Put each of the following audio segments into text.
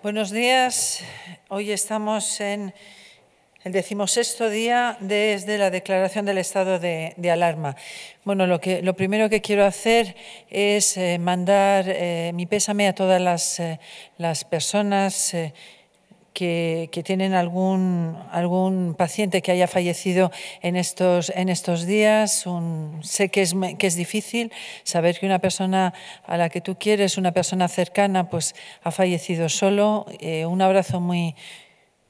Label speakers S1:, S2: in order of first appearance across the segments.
S1: Buenos días. Hoy estamos en el decimosexto día desde la declaración del estado de, alarma. Bueno, lo, que, lo primero que quiero hacer es eh, mandar eh, mi pésame a todas las, eh, las personas que, tienen algún, algún paciente que haya fallecido en estos, en estos días. sé que es, que es difícil saber que una persona a la que tú quieres, una persona cercana, pues ha fallecido solo. Eh, un abrazo muy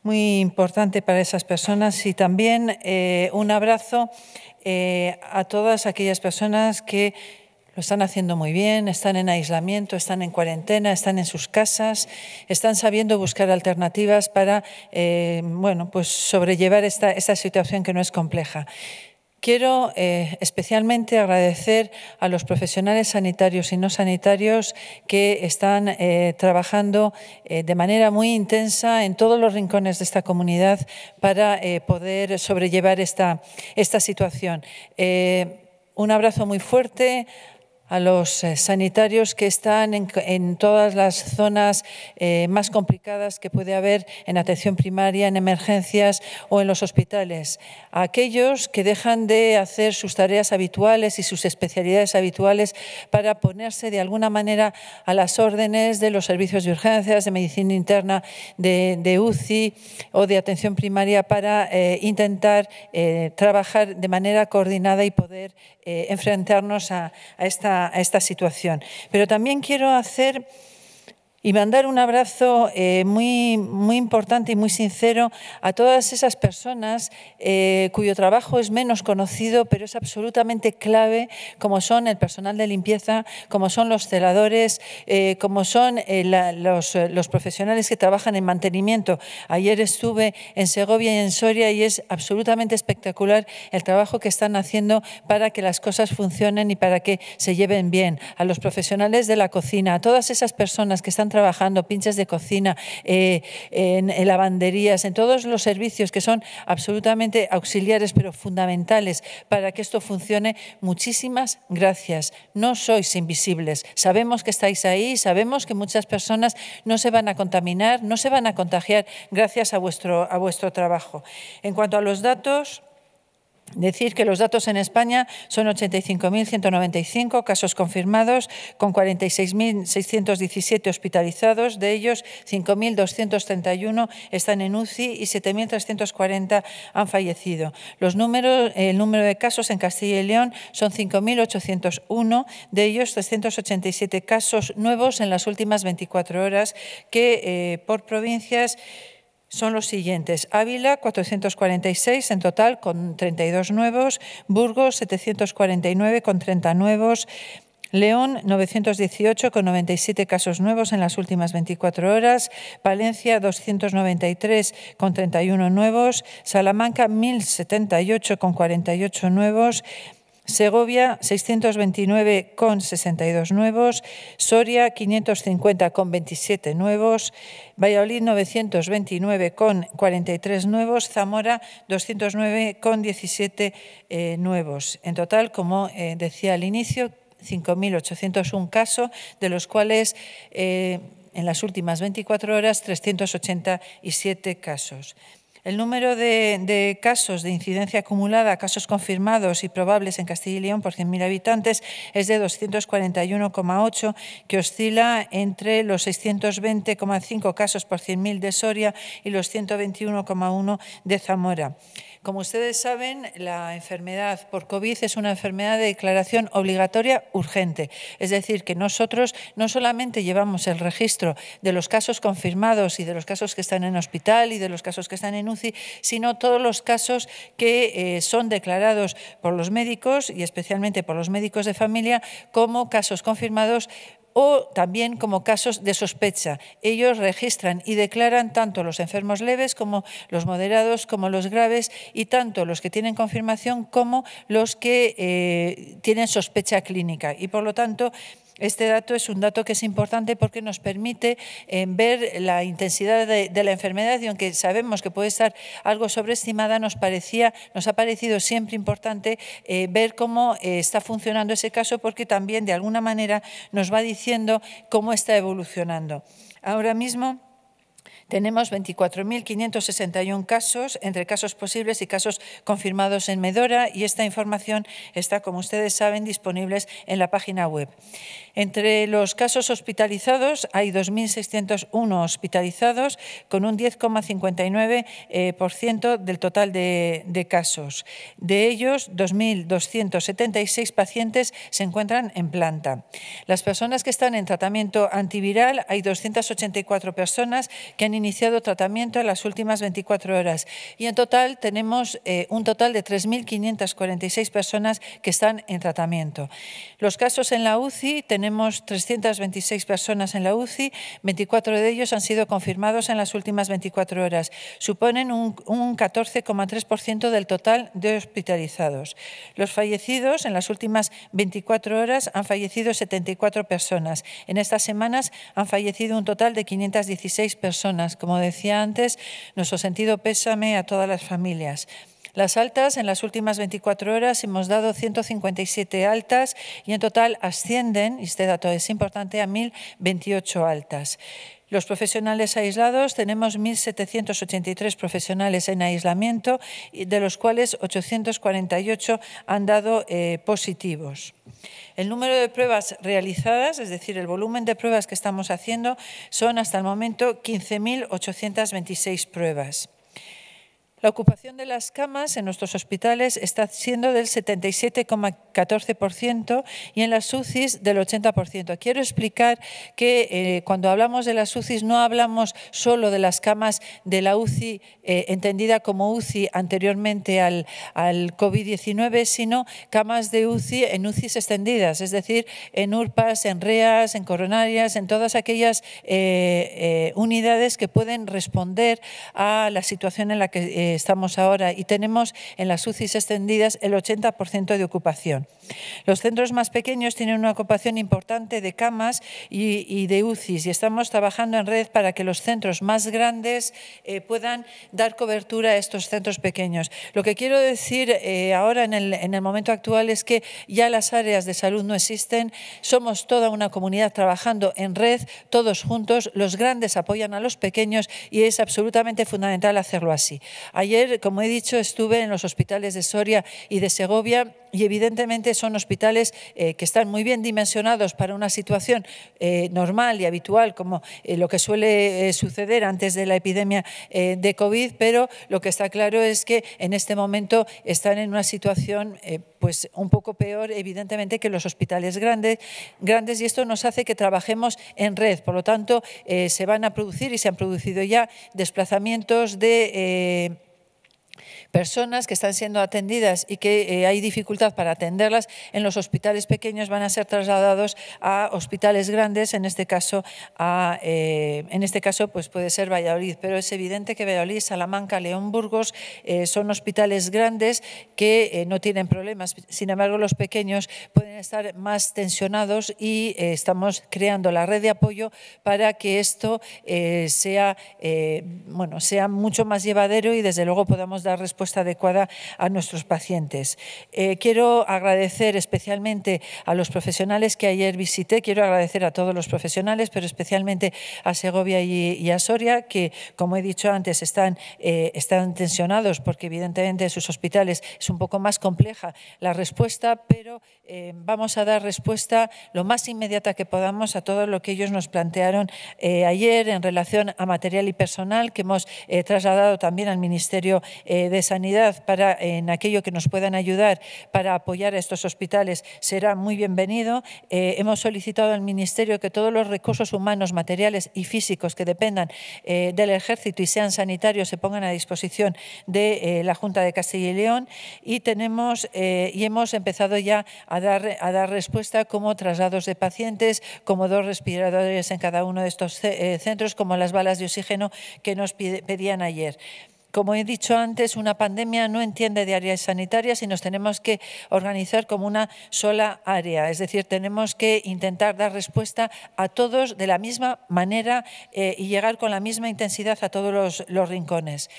S1: muy importante para esas personas y también eh, un abrazo eh, a todas aquellas personas que lo están haciendo muy bien, están en aislamiento, están en cuarentena, están en sus casas, están sabiendo buscar alternativas para eh, bueno, pues sobrellevar esta, situación que no es compleja. Quiero eh, especialmente agradecer a los profesionales sanitarios y no sanitarios que están eh, trabajando de manera muy intensa en todos los rincones de esta comunidad para poder sobrellevar esta situación. un abrazo muy fuerte a los eh, sanitarios que están en, todas las zonas eh, más complicadas que puede haber en atención primaria, en emergencias o en los hospitales, a aquellos que dejan de hacer sus tareas habituales y sus especialidades habituales para ponerse de alguna manera a las órdenes de los servicios de urgencias, de medicina interna, de, UCI o de atención primaria para eh, intentar trabajar de manera coordinada y poder enfrentarnos a, a esta a esta situación. Pero también quiero hacer y mandar un abrazo eh, muy, muy importante y muy sincero a todas esas personas eh, cuyo trabajo es menos conocido, pero es absolutamente clave, como son el personal de limpieza, como son los celadores, eh, como son los, los, profesionales que trabajan en mantenimiento. Ayer estuve en Segovia y en Soria y es absolutamente espectacular el trabajo que están haciendo para que las cosas funcionen y para que se lleven bien. A los profesionales de la cocina, a todas esas personas que están trabajando trabajando, pinches de cocina, eh, en, lavanderías, en todos los servicios que son absolutamente auxiliares pero fundamentales para que esto funcione. Muchísimas gracias. No sois invisibles. Sabemos que estáis ahí, sabemos que muchas personas no se van a contaminar, no se van a contagiar gracias a vuestro, a vuestro trabajo. En cuanto a los datos... Decir que los datos en España son 85.195 casos confirmados, con 46.617 hospitalizados, de ellos 5.231 están en UCI y 7.340 han fallecido. Los números, el número de casos en Castilla y León son 5.801, de ellos 387 casos nuevos en las últimas 24 horas, que eh, por provincias son los siguientes. Ávila, 446 en total, con 32 nuevos. Burgos, 749, con 30 nuevos. León, 918, con 97 casos nuevos en las últimas 24 horas. Valencia, 293, con 31 nuevos. Salamanca, 1078, con 48 nuevos. Segovia 629 con 62 nuevos, Soria 550 con 27 nuevos, Valladolid 929 con 43 nuevos, Zamora 209 con 17 nuevos. En total, como eh, decía al inicio, 5.801 casos, de los cuales eh, en las últimas 24 horas 387 casos. El número de, casos de incidencia acumulada, casos confirmados y probables en Castilla y León por 100.000 habitantes es de 241,8, que oscila entre los 620,5 casos por 100.000 de Soria y los 121,1 de Zamora. Como ustedes saben, la enfermedad por COVID es una enfermedad de declaración obligatoria urgente. Es decir, que nosotros no solamente llevamos el registro de los casos confirmados y de los casos que están en hospital y de los casos que están en UCI, sino todos los casos que eh, son declarados por los médicos y especialmente por los médicos de familia como casos confirmados o también como casos de sospecha. Ellos registran y declaran tanto los enfermos leves como los moderados, como los graves y tanto los que tienen confirmación como los que eh, tienen sospecha clínica. Y por lo tanto, este dato es un dato que es importante porque nos permite eh, ver la intensidad de, la enfermedad y aunque sabemos que puede estar algo sobreestimada, nos, parecía, nos ha parecido siempre importante eh, ver cómo eh, está funcionando ese caso porque también de alguna manera nos va diciendo cómo está evolucionando. Ahora mismo... Tenemos 24.561 casos, entre casos posibles y casos confirmados en Medora, y esta información está, como ustedes saben, disponible en la página web. Entre los casos hospitalizados hay 2.601 hospitalizados, con un 10,59% eh, del total de, de casos. De ellos, 2.276 pacientes se encuentran en planta. Las personas que están en tratamiento antiviral, hay 284 personas que han iniciado tratamiento en las últimas 24 horas. Y en total tenemos eh, un total de 3.546 personas que están en tratamiento. Los casos en la UCI, tenemos 326 personas en la UCI, 24 de ellos han sido confirmados en las últimas 24 horas. Suponen un, un 14,3% del total de hospitalizados. Los fallecidos en las últimas 24 horas han fallecido 74 personas. En estas semanas han fallecido un total de 516 personas como decía antes, nuestro sentido pésame a todas las familias. Las altas, en las últimas 24 horas hemos dado 157 altas y en total ascienden, y este dato es importante, a 1.028 altas. Los profesionales aislados, tenemos 1.783 profesionales en aislamiento, de los cuales 848 han dado eh, positivos. El número de pruebas realizadas, es decir, el volumen de pruebas que estamos haciendo, son hasta el momento 15.826 pruebas. La ocupación de las camas en nuestros hospitales está siendo del 77,14% y en las UCIs del 80%. Quiero explicar que eh, cuando hablamos de las UCIs no hablamos solo de las camas de la UCI eh, entendida como UCI anteriormente al, COVID-19, sino camas de UCI en UCIs extendidas, es decir, en URPAs, en REAS, en coronarias, en todas aquellas eh, unidades que pueden responder a la situación en la que estamos ahora y tenemos en las UCIs extendidas el 80% de ocupación. Los centros más pequeños tienen una ocupación importante de camas y, de UCIs y estamos trabajando en red para que los centros más grandes eh, puedan dar cobertura a estos centros pequeños. Lo que quiero decir eh, ahora en el momento actual es que ya las áreas de salud no existen, somos toda una comunidad trabajando en red, todos juntos, los grandes apoyan a los pequeños y es absolutamente fundamental hacerlo así. Ayer, como he dicho, estuve en los hospitales de Soria y de Segovia y evidentemente son hospitales eh, que están muy bien dimensionados para una situación eh, normal y habitual como eh, lo que suele suceder antes de la epidemia de COVID, pero lo que está claro es que en este momento están en una situación pues un poco peor evidentemente que los hospitales grandes, grandes y esto nos hace que trabajemos en red, por lo tanto se van a producir y se han producido ya desplazamientos de Personas que están siendo atendidas y que eh, hay dificultad para atenderlas en los hospitales pequeños van a ser trasladados a hospitales grandes, en este caso, a, eh, en este caso pues puede ser Valladolid, pero es evidente que Valladolid, Salamanca, León, Burgos eh, son hospitales grandes que no tienen problemas. Sin embargo, los pequeños pueden estar más tensionados y estamos creando la red de apoyo para que esto sea, bueno, sea mucho más llevadero y desde luego podamos dar respuesta respuesta adecuada a nuestros pacientes. Eh, quiero agradecer especialmente a los profesionales que ayer visité, quiero agradecer a todos los profesionales, pero especialmente a Segovia y, a Soria, que, como he dicho antes, están, eh, están tensionados porque evidentemente en sus hospitales es un poco más compleja la respuesta, pero eh, vamos a dar respuesta lo más inmediata que podamos a todo lo que ellos nos plantearon ayer en relación a material y personal que hemos trasladado también al Ministerio de sanidad para, en aquello que nos puedan ayudar para apoyar a estos hospitales será muy bienvenido. Eh, hemos solicitado al Ministerio que todos los recursos humanos, materiales y físicos que dependan eh, del Ejército y sean sanitarios se pongan a disposición de eh, la Junta de Castilla y León y, tenemos, y hemos empezado ya a dar, a dar respuesta como traslados de pacientes, como dos respiradores en cada uno de estos centros, como las balas de oxígeno que nos pedían ayer. Como he dicho antes, una pandemia no entiende de áreas sanitarias y nos tenemos que organizar como una sola área. Es decir, tenemos que intentar dar respuesta a todos de la misma manera eh, y llegar con la misma intensidad a todos los, rincones.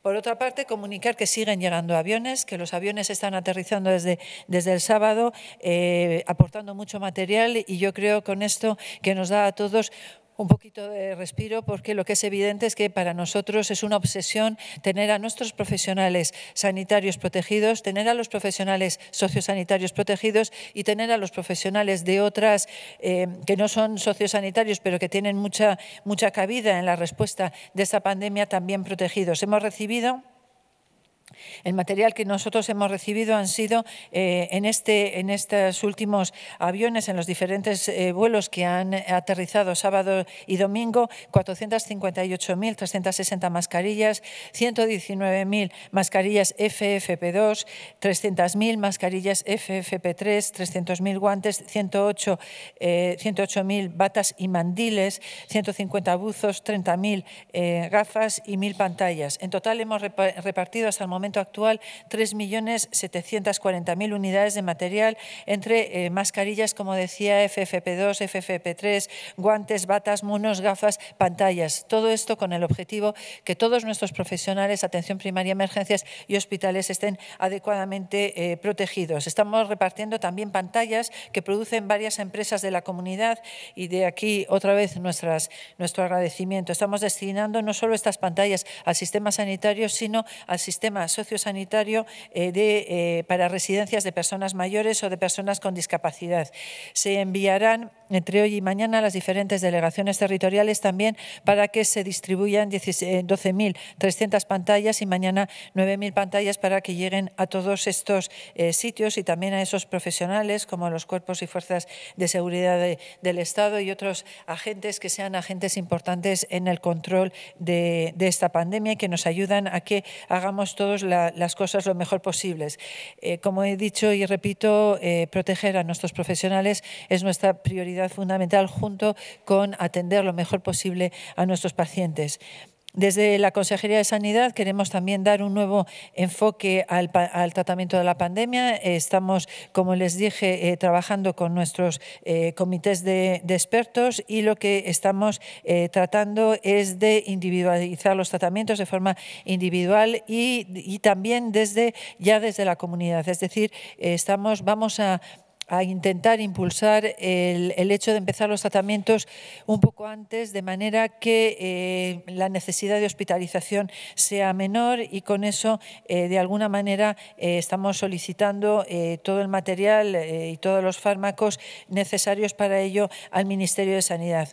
S1: Por otra parte, comunicar que siguen llegando aviones, que los aviones están aterrizando desde, desde el sábado, eh, aportando mucho material y yo creo con esto que nos da a todos un poquito de respiro porque lo que es evidente es que para nosotros es una obsesión tener a nuestros profesionales sanitarios protegidos, tener a los profesionales sociosanitarios protegidos y tener a los profesionales de otras eh, que no son sociosanitarios pero que tienen mucha, mucha cabida en la respuesta de esta pandemia también protegidos. Hemos recibido el material que nosotros hemos recibido han sido eh, en, este, en estos últimos aviones, en los diferentes eh, vuelos que han aterrizado sábado y domingo, 458.360 mascarillas, 119.000 mascarillas FFP2, 300.000 mascarillas FFP3, 300.000 guantes, 108.000 eh, batas y mandiles, 150 buzos, 30.000 gafas y 1.000 pantallas. En total hemos repartido hasta el momento actual 3.740.000 unidades de material entre eh, mascarillas, como decía, FFP2, FFP3, guantes, batas, monos, gafas, pantallas. Todo esto con el objetivo que todos nuestros profesionales, atención primaria, emergencias y hospitales estén adecuadamente eh, protegidos. Estamos repartiendo también pantallas que producen varias empresas de la comunidad y de aquí otra vez nuestras, nuestro agradecimiento. Estamos destinando no solo estas pantallas al sistema sanitario, sino al sistema social sociosanitario eh, eh, para residencias de personas mayores o de personas con discapacidad. Se enviarán entre hoy y mañana las diferentes delegaciones territoriales también para que se distribuyan 12.300 eh, pantallas y mañana 9.000 pantallas para que lleguen a todos estos sitios y también a esos profesionales como los cuerpos y fuerzas de seguridad del Estado y otros agentes que sean agentes importantes en el control de, esta pandemia y que nos ayudan a que hagamos todos los las cosas lo mejor posibles. Eh, como he dicho y repito, eh, proteger a nuestros profesionales es nuestra prioridad fundamental junto con atender lo mejor posible a nuestros pacientes. Desde la Consejería de Sanidad queremos también dar un nuevo enfoque al, tratamiento de la pandemia. Estamos, como les dije, eh, trabajando con nuestros eh, comités de, expertos y lo que estamos eh, tratando es de individualizar los tratamientos de forma individual y, y también desde, ya desde la comunidad. Es decir, estamos, vamos a a intentar impulsar el, hecho de empezar los tratamientos un poco antes, de manera que eh, la necesidad de hospitalización sea menor y con eso, eh, de alguna manera, eh, estamos solicitando todo el material y todos los fármacos necesarios para ello al Ministerio de Sanidad.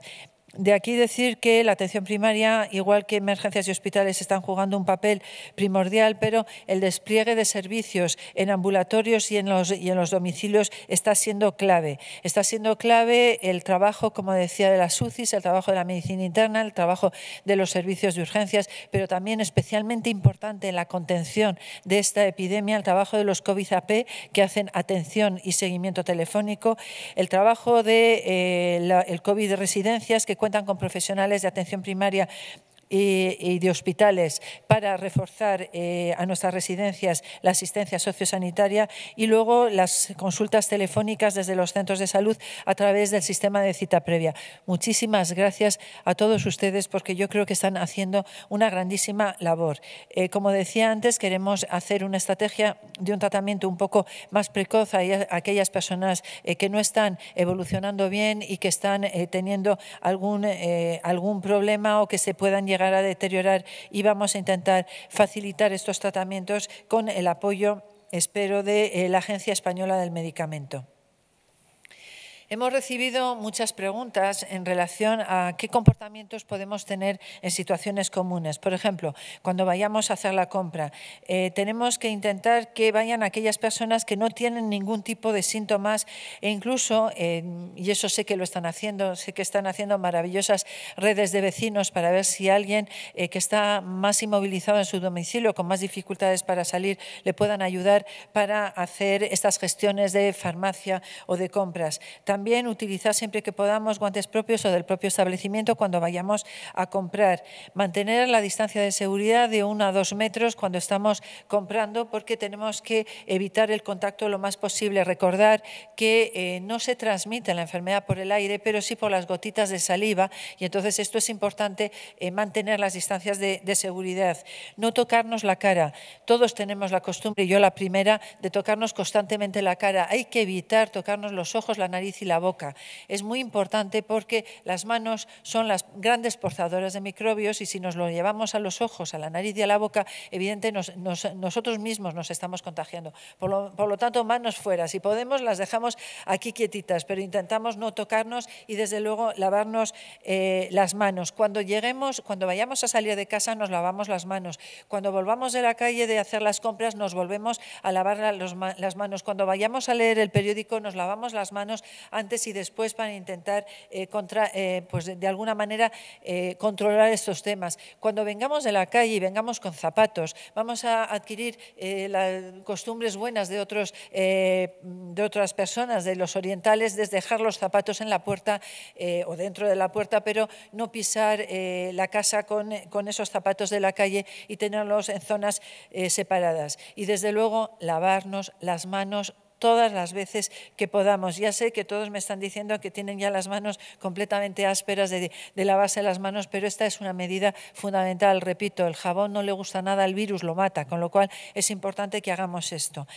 S1: De aquí decir que la atención primaria, igual que emergencias y hospitales, están jugando un papel primordial, pero el despliegue de servicios en ambulatorios y en los, y en los domicilios está siendo clave. Está siendo clave el trabajo, como decía, de las UCIs, el trabajo de la medicina interna, el trabajo de los servicios de urgencias, pero también especialmente importante en la contención de esta epidemia, el trabajo de los COVID-AP que hacen atención y seguimiento telefónico, el trabajo de eh, COVID de residencias que cuentan con profesionales de atención primaria y, de hospitales para reforzar eh, a nuestras residencias la asistencia sociosanitaria y luego las consultas telefónicas desde los centros de salud a través del sistema de cita previa. Muchísimas gracias a todos ustedes porque yo creo que están haciendo una grandísima labor. Eh, como decía antes, queremos hacer una estrategia de un tratamiento un poco más precoz a aquellas personas eh, que no están evolucionando bien y que están teniendo algún, algún problema o que se puedan llevar a deteriorar y vamos a intentar facilitar estos tratamientos con el apoyo, espero, de eh, la Agencia Española del Medicamento. Hemos recibido muchas preguntas en relación a qué comportamientos podemos tener en situaciones comunes. Por ejemplo, cuando vayamos a hacer la compra, eh, tenemos que intentar que vayan aquellas personas que no tienen ningún tipo de síntomas e incluso, eh, y eso sé que lo están haciendo, sé que están haciendo maravillosas redes de vecinos para ver si alguien eh, que está más inmovilizado en su domicilio, con más dificultades para salir, le puedan ayudar para hacer estas gestiones de farmacia o de compras. También utilizar siempre que podamos guantes propios o del propio establecimiento cuando vayamos a comprar. Mantener la distancia de seguridad de 1 a 2 metros cuando estamos comprando porque tenemos que evitar el contacto lo más posible. Recordar que eh, no se transmite la enfermedad por el aire, pero sí por las gotitas de saliva y entonces esto es importante eh, mantener las distancias de, de seguridad. No tocarnos la cara. Todos tenemos la costumbre, yo la primera, de tocarnos constantemente la cara. Hay que evitar tocarnos los ojos, la nariz y la boca. Es muy importante porque las manos son las grandes portadoras de microbios y si nos lo llevamos a los ojos, a la nariz y a la boca, evidentemente nosotros mismos nos estamos contagiando. Por lo, tanto, manos fuera. Si podemos, las dejamos aquí quietitas, pero intentamos no tocarnos y desde luego lavarnos eh, las manos. Cuando lleguemos, cuando vayamos a salir de casa, nos lavamos las manos. Cuando volvamos de la calle de hacer las compras, nos volvemos a lavar las manos. Cuando vayamos a leer el periódico, nos lavamos las manos antes y después para intentar, eh, eh, pues de, alguna manera, eh, controlar estos temas. Cuando vengamos de la calle y vengamos con zapatos, vamos a adquirir las costumbres buenas de, otros, de otras personas, de los orientales, de dejar los zapatos en la puerta o dentro de la puerta, pero no pisar la casa con, con, esos zapatos de la calle y tenerlos en zonas separadas. Y desde luego lavarnos las manos todas las veces que podamos. Ya sé que todos me están diciendo que tienen ya las manos completamente ásperas de, de lavarse las manos, pero esta es una medida fundamental. Repito, el jabón no le gusta nada, el virus lo mata, con lo cual es importante que hagamos esto.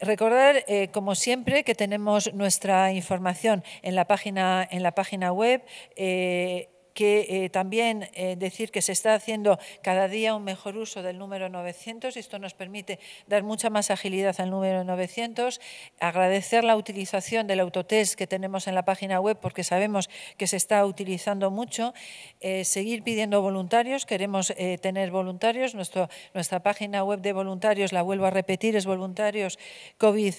S1: Recordar, eh, como siempre, que tenemos nuestra información en la página, en la página web. Eh, que eh, también eh, decir que se está haciendo cada día un mejor uso del número 900. Esto nos permite dar mucha más agilidad al número 900. Agradecer la utilización del autotest que tenemos en la página web porque sabemos que se está utilizando mucho. Eh, seguir pidiendo voluntarios. Queremos tener voluntarios. Nuestro, nuestra página web de voluntarios, la vuelvo a repetir, es voluntarios covid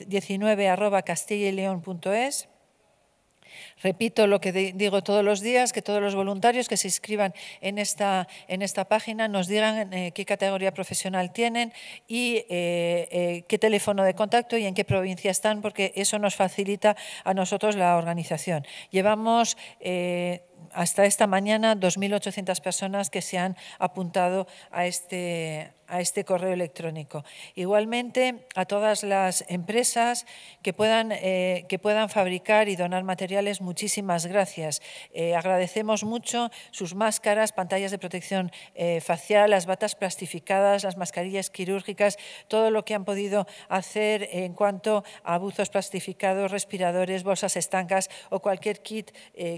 S1: Repito lo que digo todos los días, que todos los voluntarios que se inscriban en esta, en esta página nos digan eh, qué categoría profesional tienen y eh, eh, qué teléfono de contacto y en qué provincia están, porque eso nos facilita a nosotros la organización. Llevamos hasta esta mañana 2.800 personas que se han apuntado a este, a este correo electrónico. Igualmente, a todas las empresas que puedan, eh, que puedan fabricar y donar materiales, muchísimas gracias. Eh, agradecemos mucho sus máscaras, pantallas de protección eh, facial, las batas plastificadas, las mascarillas quirúrgicas, todo lo que han podido hacer en cuanto a buzos plastificados, respiradores, bolsas estancas o cualquier kit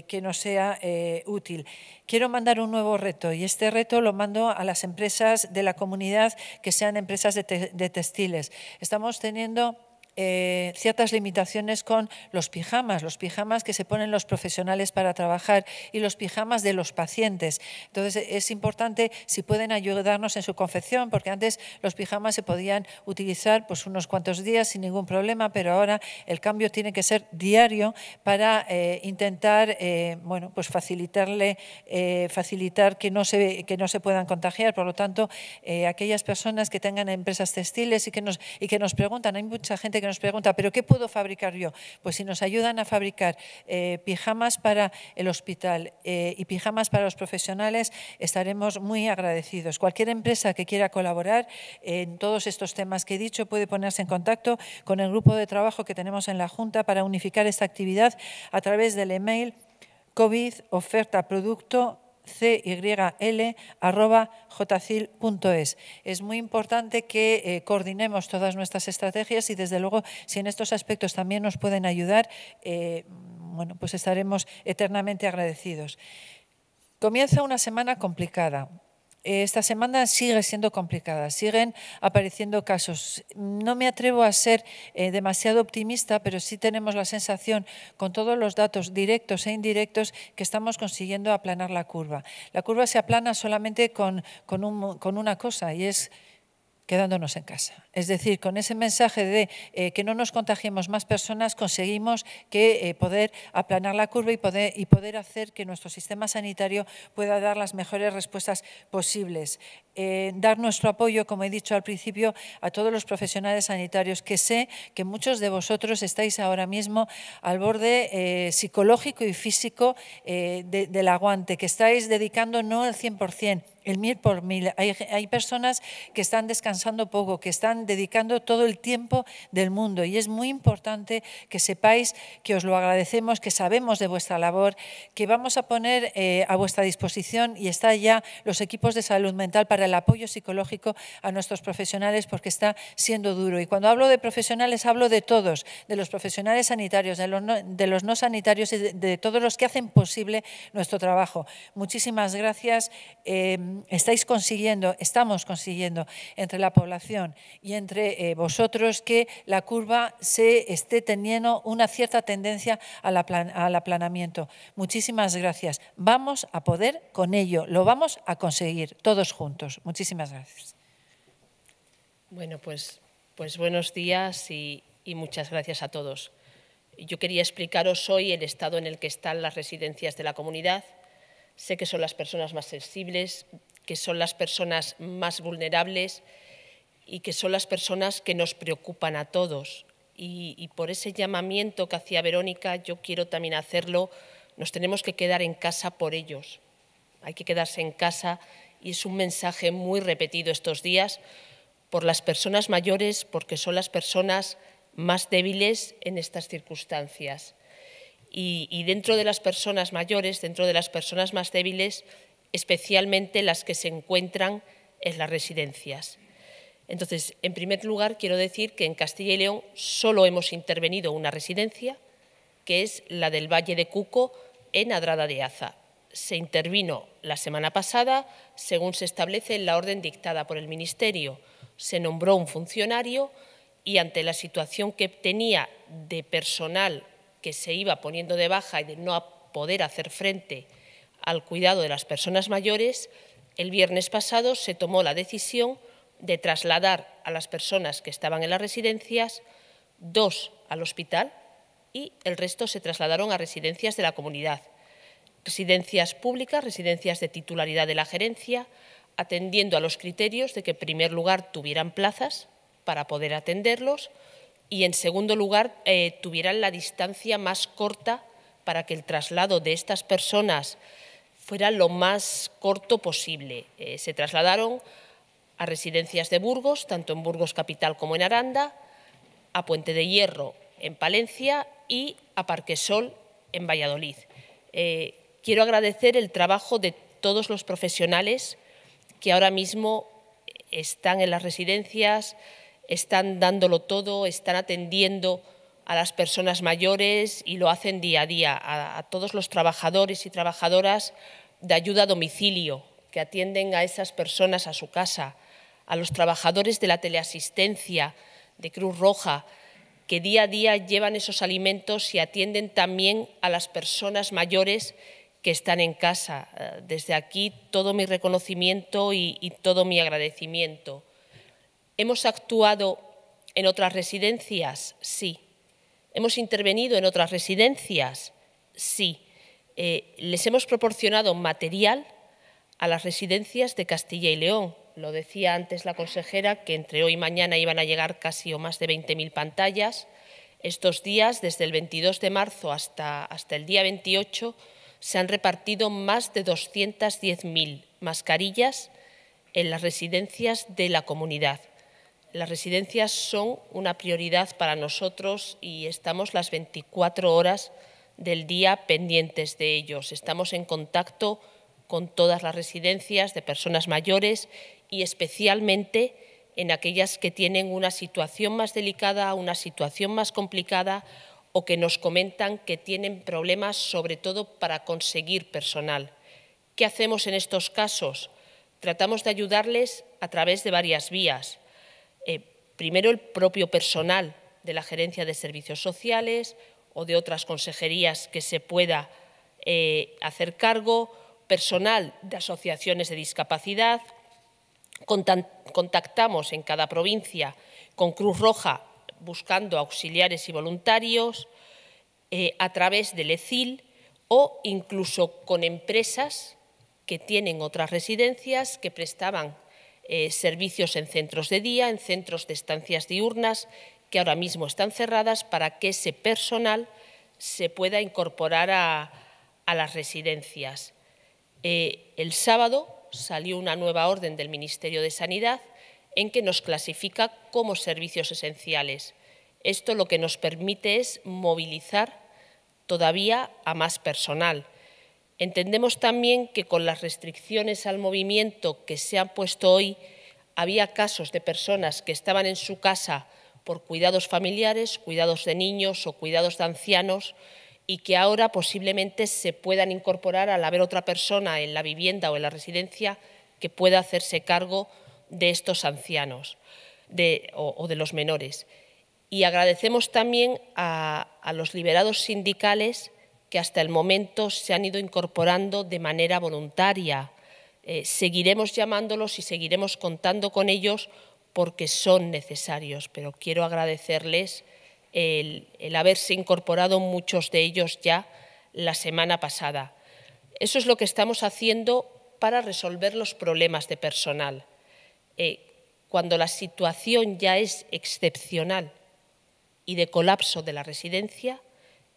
S1: que nos sea útil. Quiero mandar un nuevo reto y este reto lo mando a las empresas de la comunidad que sean empresas de, de textiles. Estamos teniendo eh, ciertas limitaciones con los pijamas, los pijamas que se ponen los profesionales para trabajar y los pijamas de los pacientes. Entonces es importante si pueden ayudarnos en su confección, porque antes los pijamas se podían utilizar pues, unos cuantos días sin ningún problema, pero ahora el cambio tiene que ser diario para eh, intentar eh, bueno, pues facilitarle, facilitar que no, se, que no se puedan contagiar. Por lo tanto, aquellas personas que tengan empresas textiles y que nos, y que nos preguntan, hay mucha gente que nos pregunta, ¿pero qué puedo fabricar yo? Pues si nos ayudan a fabricar eh, pijamas para el hospital eh, y pijamas para los profesionales, estaremos muy agradecidos. Cualquier empresa que quiera colaborar en todos estos temas que he dicho puede ponerse en contacto con el grupo de trabajo que tenemos en la Junta para unificar esta actividad a través del email covid oferta producto cyl.jcil.es. Es muy importante que eh, coordinemos todas nuestras estrategias y, desde luego, si en estos aspectos también nos pueden ayudar, eh, bueno, pues estaremos eternamente agradecidos. Comienza una semana complicada, eh, esta semana sigue siendo complicada, siguen apareciendo casos. No me atrevo a ser eh, demasiado optimista, pero sí tenemos la sensación, con todos los datos directos e indirectos, que estamos consiguiendo aplanar la curva. La curva se aplana solamente con, con una cosa y es quedándonos en casa. Es decir, con ese mensaje de eh, que no nos contagiemos más personas, conseguimos que eh, poder aplanar la curva y poder, y poder hacer que nuestro sistema sanitario pueda dar las mejores respuestas posibles. Eh, dar nuestro apoyo, como he dicho al principio, a todos los profesionales sanitarios, que sé que muchos de vosotros estáis ahora mismo al borde psicológico y físico del aguante, que estáis dedicando no el 100%, el mil por mil. Hay, personas que están descansando poco, que están dedicando todo el tiempo del mundo y es muy importante que sepáis que os lo agradecemos, que sabemos de vuestra labor, que vamos a poner eh, a vuestra disposición y están ya los equipos de salud mental para el apoyo psicológico a nuestros profesionales porque está siendo duro. Y cuando hablo de profesionales hablo de todos, de los profesionales sanitarios, de los no, sanitarios y de, todos los que hacen posible nuestro trabajo. Muchísimas gracias. Eh, estáis consiguiendo, estamos consiguiendo entre la población y entre eh, vosotros que la curva se esté teniendo una cierta tendencia al, aplanamiento. Muchísimas gracias. Vamos a poder con ello, lo vamos a conseguir todos juntos. Muchísimas gracias.
S2: Bueno, pues, pues buenos días y muchas gracias a todos. Yo quería explicaros hoy el estado en el que están las residencias de la comunidad Sé que son las personas más sensibles, que son las personas más vulnerables y que son las personas que nos preocupan a todos. Y, por ese llamamiento que hacía Verónica, yo quiero también hacerlo, nos tenemos que quedar en casa por ellos. Hay que quedarse en casa y es un mensaje muy repetido estos días por las personas mayores porque son las personas más débiles en estas circunstancias y, dentro de las personas mayores, dentro de las personas más débiles, especialmente las que se encuentran en las residencias. Entonces, en primer lugar, quiero decir que en Castilla y León solo hemos intervenido una residencia, que es la del Valle de Cuco, en Adrada de Aza. Se intervino la semana pasada, según se establece en la orden dictada por el Ministerio. Se nombró un funcionario y ante la situación que tenía de personal que se iba poniendo de baja y de no poder hacer frente al cuidado de las personas mayores, el viernes pasado se tomó la decisión de trasladar a las personas que estaban en las residencias, dos al hospital y el resto se trasladaron a residencias de la comunidad, residencias públicas, residencias de titularidad de la gerencia, atendiendo a los criterios de que en primer lugar tuvieran plazas para poder atenderlos, y, en segundo lugar, eh, tuvieran la distancia más corta para que el traslado de estas personas fuera lo más corto posible. Eh, se trasladaron a residencias de Burgos, tanto en Burgos Capital como en Aranda, a Puente de Hierro en Palencia y a Parquesol en Valladolid. Eh, quiero agradecer el trabajo de todos los profesionales que ahora mismo están en las residencias, están dándolo todo, están atendiendo a las personas mayores y lo hacen día a día, a, todos los trabajadores y trabajadoras de ayuda a domicilio, que atienden a esas personas a su casa, a los trabajadores de la teleasistencia, de Cruz Roja, que día a día llevan esos alimentos y atienden también a las personas mayores que están en casa. Eh, desde aquí todo mi reconocimiento y todo mi agradecimiento. ¿Hemos actuado en otras residencias? Sí. ¿Hemos intervenido en otras residencias? Sí. Eh, les hemos proporcionado material a las residencias de Castilla y León. Lo decía antes la consejera que entre hoy y mañana iban a llegar casi o más de 20.000 pantallas. Estos días, desde el 22 de marzo hasta, hasta el día 28, se han repartido más de 210.000 mascarillas en las residencias de la comunidad. Las residencias son una prioridad para nosotros y estamos las 24 horas del día pendientes de ellos. Estamos en contacto con todas las residencias de personas mayores y especialmente en aquellas que tienen una situación más delicada, una situación más complicada o que nos comentan que tienen problemas sobre todo para conseguir personal. ¿Qué hacemos en estos casos? Tratamos de ayudarles a través de varias vías primero el propio personal de la Gerencia de Servicios Sociales o de otras consejerías que se pueda eh, hacer cargo, personal de asociaciones de discapacidad, contactamos en cada provincia con Cruz Roja buscando auxiliares y voluntarios eh, a través del ECIL o incluso con empresas que tienen otras residencias que prestaban eh, servicios en centros de día, en centros de estancias diurnas, que ahora mismo están cerradas, para que ese personal se pueda incorporar a, las residencias. Eh, el sábado salió una nueva orden del Ministerio de Sanidad en que nos clasifica como servicios esenciales. Esto lo que nos permite es movilizar todavía a más personal. Entendemos también que con las restricciones al movimiento que se han puesto hoy, había casos de personas que estaban en su casa por cuidados familiares, cuidados de niños o cuidados de ancianos y que ahora posiblemente se puedan incorporar al haber otra persona en la vivienda o en la residencia que pueda hacerse cargo de estos ancianos o, de los menores. Y agradecemos también a los liberados sindicales que hasta el momento se han ido incorporando de manera voluntaria. Eh, seguiremos llamándolos y seguiremos contando con ellos porque son necesarios, pero quiero agradecerles el, haberse incorporado muchos de ellos ya la semana pasada. Eso es lo que estamos haciendo para resolver los problemas de personal. Eh, cuando la situación ya es excepcional y de colapso de la residencia,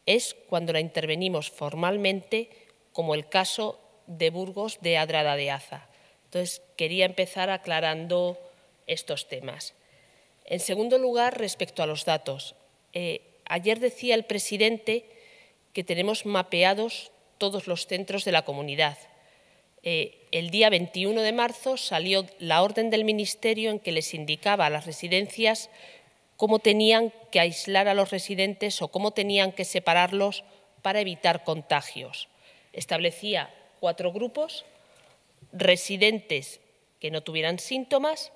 S2: es cuando la intervenimos formalmente, como el caso de Burgos de Adrada de Aza. Entonces, quería empezar aclarando estos temas. En segundo lugar, respecto a los datos. Eh, ayer decía el presidente que tenemos mapeados todos los centros de la comunidad. Eh, el día 21 de marzo salió la orden del Ministerio en que les indicaba a las residencias cómo tenían que aislar a los residentes o cómo tenían que separarlos para evitar contagios. Establecía cuatro grupos, residentes que no tuvieran síntomas,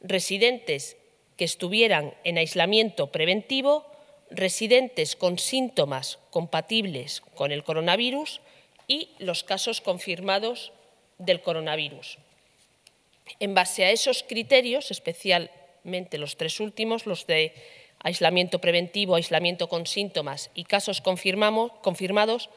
S2: residentes que estuvieran en aislamiento preventivo, residentes con síntomas compatibles con el coronavirus y los casos confirmados del coronavirus. En base a esos criterios, especial, los tres últimos, los de aislamiento preventivo, aislamiento con síntomas y casos confirmados,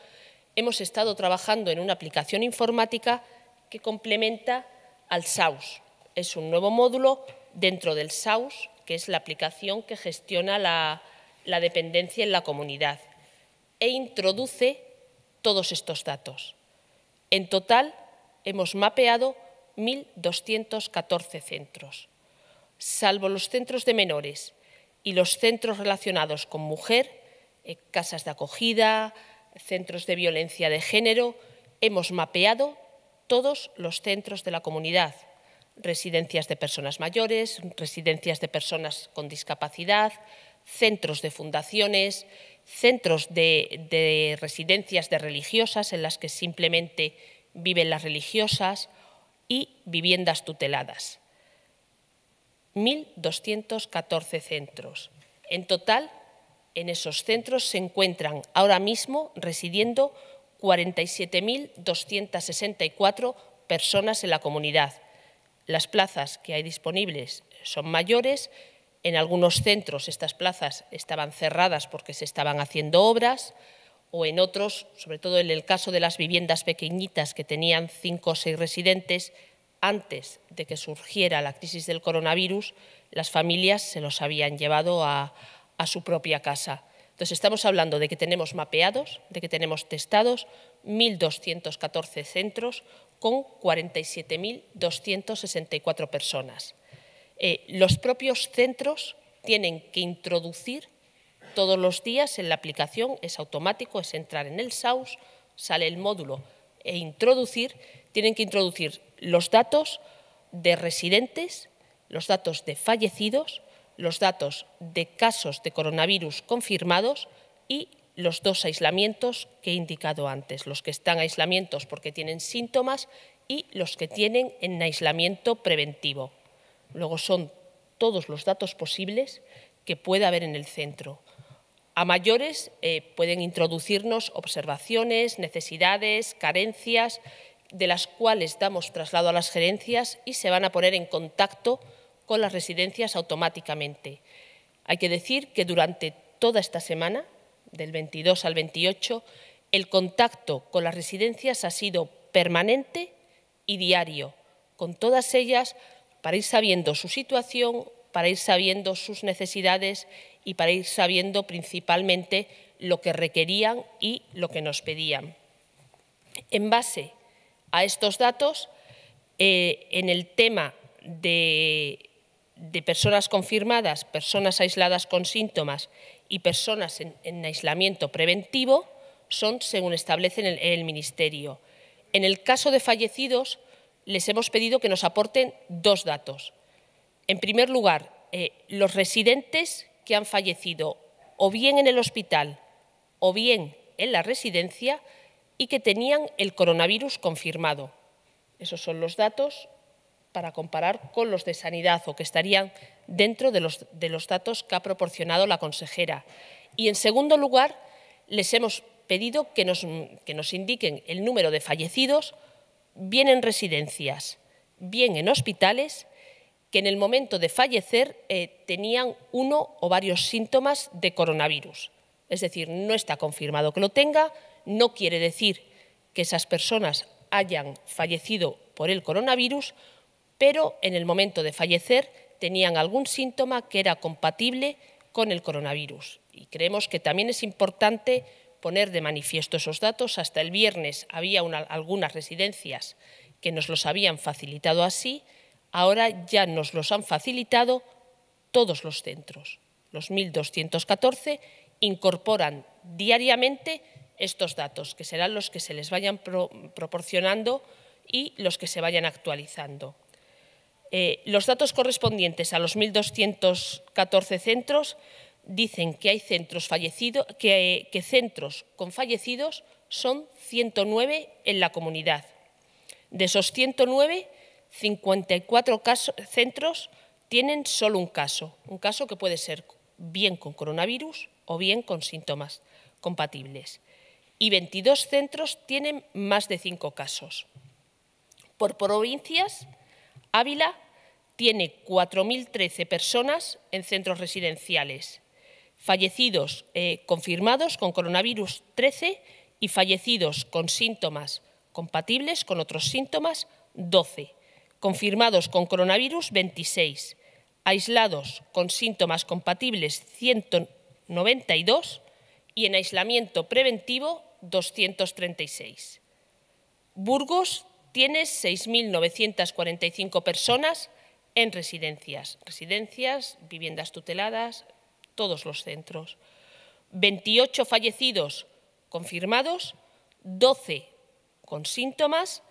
S2: hemos estado trabajando en una aplicación informática que complementa al SAUS. Es un nuevo módulo dentro del SAUS, que es la aplicación que gestiona la, la dependencia en la comunidad e introduce todos estos datos. En total, hemos mapeado 1.214 centros salvo los centros de menores y los centros relacionados con mujer, eh, casas de acogida, centros de violencia de género, hemos mapeado todos los centros de la comunidad, residencias de personas mayores, residencias de personas con discapacidad, centros de fundaciones, centros de, de residencias de religiosas en las que simplemente viven las religiosas y viviendas tuteladas. 1.214 centros. En total, en esos centros se encuentran ahora mismo residiendo 47.264 personas en la comunidad. Las plazas que hay disponibles son mayores. En algunos centros estas plazas estaban cerradas porque se estaban haciendo obras o en otros, sobre todo en el caso de las viviendas pequeñitas que tenían cinco o seis residentes, antes de que surgiera la crisis del coronavirus, las familias se los habían llevado a, su propia casa. Entonces, estamos hablando de que tenemos mapeados, de que tenemos testados 1.214 centros con 47.264 personas. Eh, los propios centros tienen que introducir todos los días en la aplicación, es automático, es entrar en el SAUS, sale el módulo e introducir, tienen que introducir los datos de residentes, los datos de fallecidos, los datos de casos de coronavirus confirmados y los dos aislamientos que he indicado antes, los que están aislamientos porque tienen síntomas y los que tienen en aislamiento preventivo. Luego son todos los datos posibles que pueda haber en el centro. A mayores eh, pueden introducirnos observaciones, necesidades, carencias de las cuales damos traslado a las gerencias y se van a poner en contacto con las residencias automáticamente. Hay que decir que durante toda esta semana, del 22 al 28, el contacto con las residencias ha sido permanente y diario, con todas ellas para ir sabiendo su situación, para ir sabiendo sus necesidades y para ir sabiendo principalmente lo que requerían y lo que nos pedían. En base a a estos datos. Eh, en el tema de, personas confirmadas, personas aisladas con síntomas y personas en, aislamiento preventivo, son según establece el, Ministerio. En el caso de fallecidos, les hemos pedido que nos aporten dos datos. En primer lugar, eh, los residentes que han fallecido o bien en el hospital o bien en la residencia y que tenían el coronavirus confirmado. Esos son los datos para comparar con los de sanidad o que estarían dentro de los, datos que ha proporcionado la consejera. Y en segundo lugar, les hemos pedido que nos, indiquen el número de fallecidos, bien en residencias, bien en hospitales, que en el momento de fallecer eh, tenían uno o varios síntomas de coronavirus. Es decir, no está confirmado que lo tenga, no quiere decir que esas personas hayan fallecido por el coronavirus, pero en el momento de fallecer tenían algún síntoma que era compatible con el coronavirus. Y creemos que también es importante poner de manifiesto esos datos. Hasta el viernes había algunas residencias que nos los habían facilitado así, ahora ya nos los han facilitado todos los centros. Los 1.214 incorporan diariamente estos datos, que serán los que se les vayan proporcionando y los que se vayan actualizando. Eh, los datos correspondientes a los 1.214 centros dicen que hay centros con fallecidos son 109 en la comunidad. De esos 109, 54 centros tienen solo un caso, un caso que puede ser bien con coronavirus o bien con síntomas compatibles y 22 centros tienen más de 5 casos. Por provincias, Ávila tiene 4.013 personas en centros residenciales, fallecidos eh, confirmados con coronavirus 13 y fallecidos con síntomas compatibles con otros síntomas 12, confirmados con coronavirus 26, aislados con síntomas compatibles 192 y en aislamiento preventivo 236. Burgos tiene 6.945 personas en residencias, residencias, viviendas tuteladas, todos los centros. 28 fallecidos confirmados, 12 con síntomas,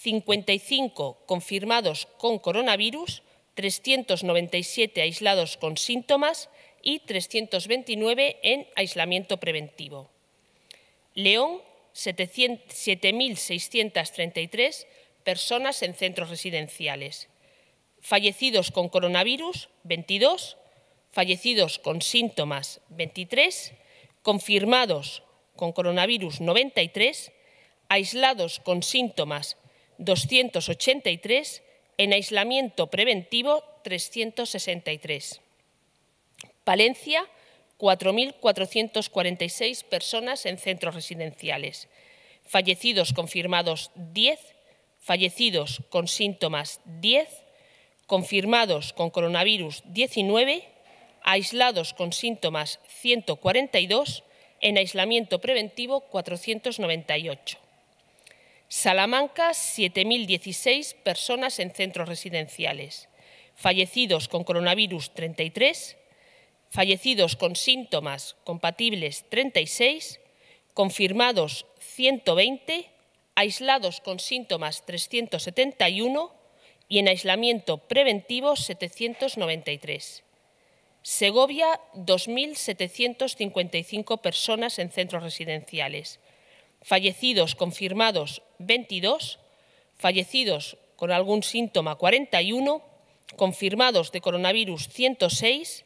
S2: 55 confirmados con coronavirus, 397 aislados con síntomas y 329 en aislamiento preventivo. León, 7.633 personas en centros residenciales. Fallecidos con coronavirus, 22. Fallecidos con síntomas, 23. Confirmados con coronavirus, 93. Aislados con síntomas, 283. En aislamiento preventivo, 363. Palencia, 4.446 personas en centros residenciales. Fallecidos confirmados 10, fallecidos con síntomas 10, confirmados con coronavirus 19, aislados con síntomas 142, en aislamiento preventivo 498. Salamanca, 7.016 personas en centros residenciales. Fallecidos con coronavirus 33, fallecidos con síntomas compatibles 36, confirmados 120, aislados con síntomas 371 y en aislamiento preventivo 793. Segovia, 2.755 personas en centros residenciales. Fallecidos confirmados 22, fallecidos con algún síntoma 41, confirmados de coronavirus 106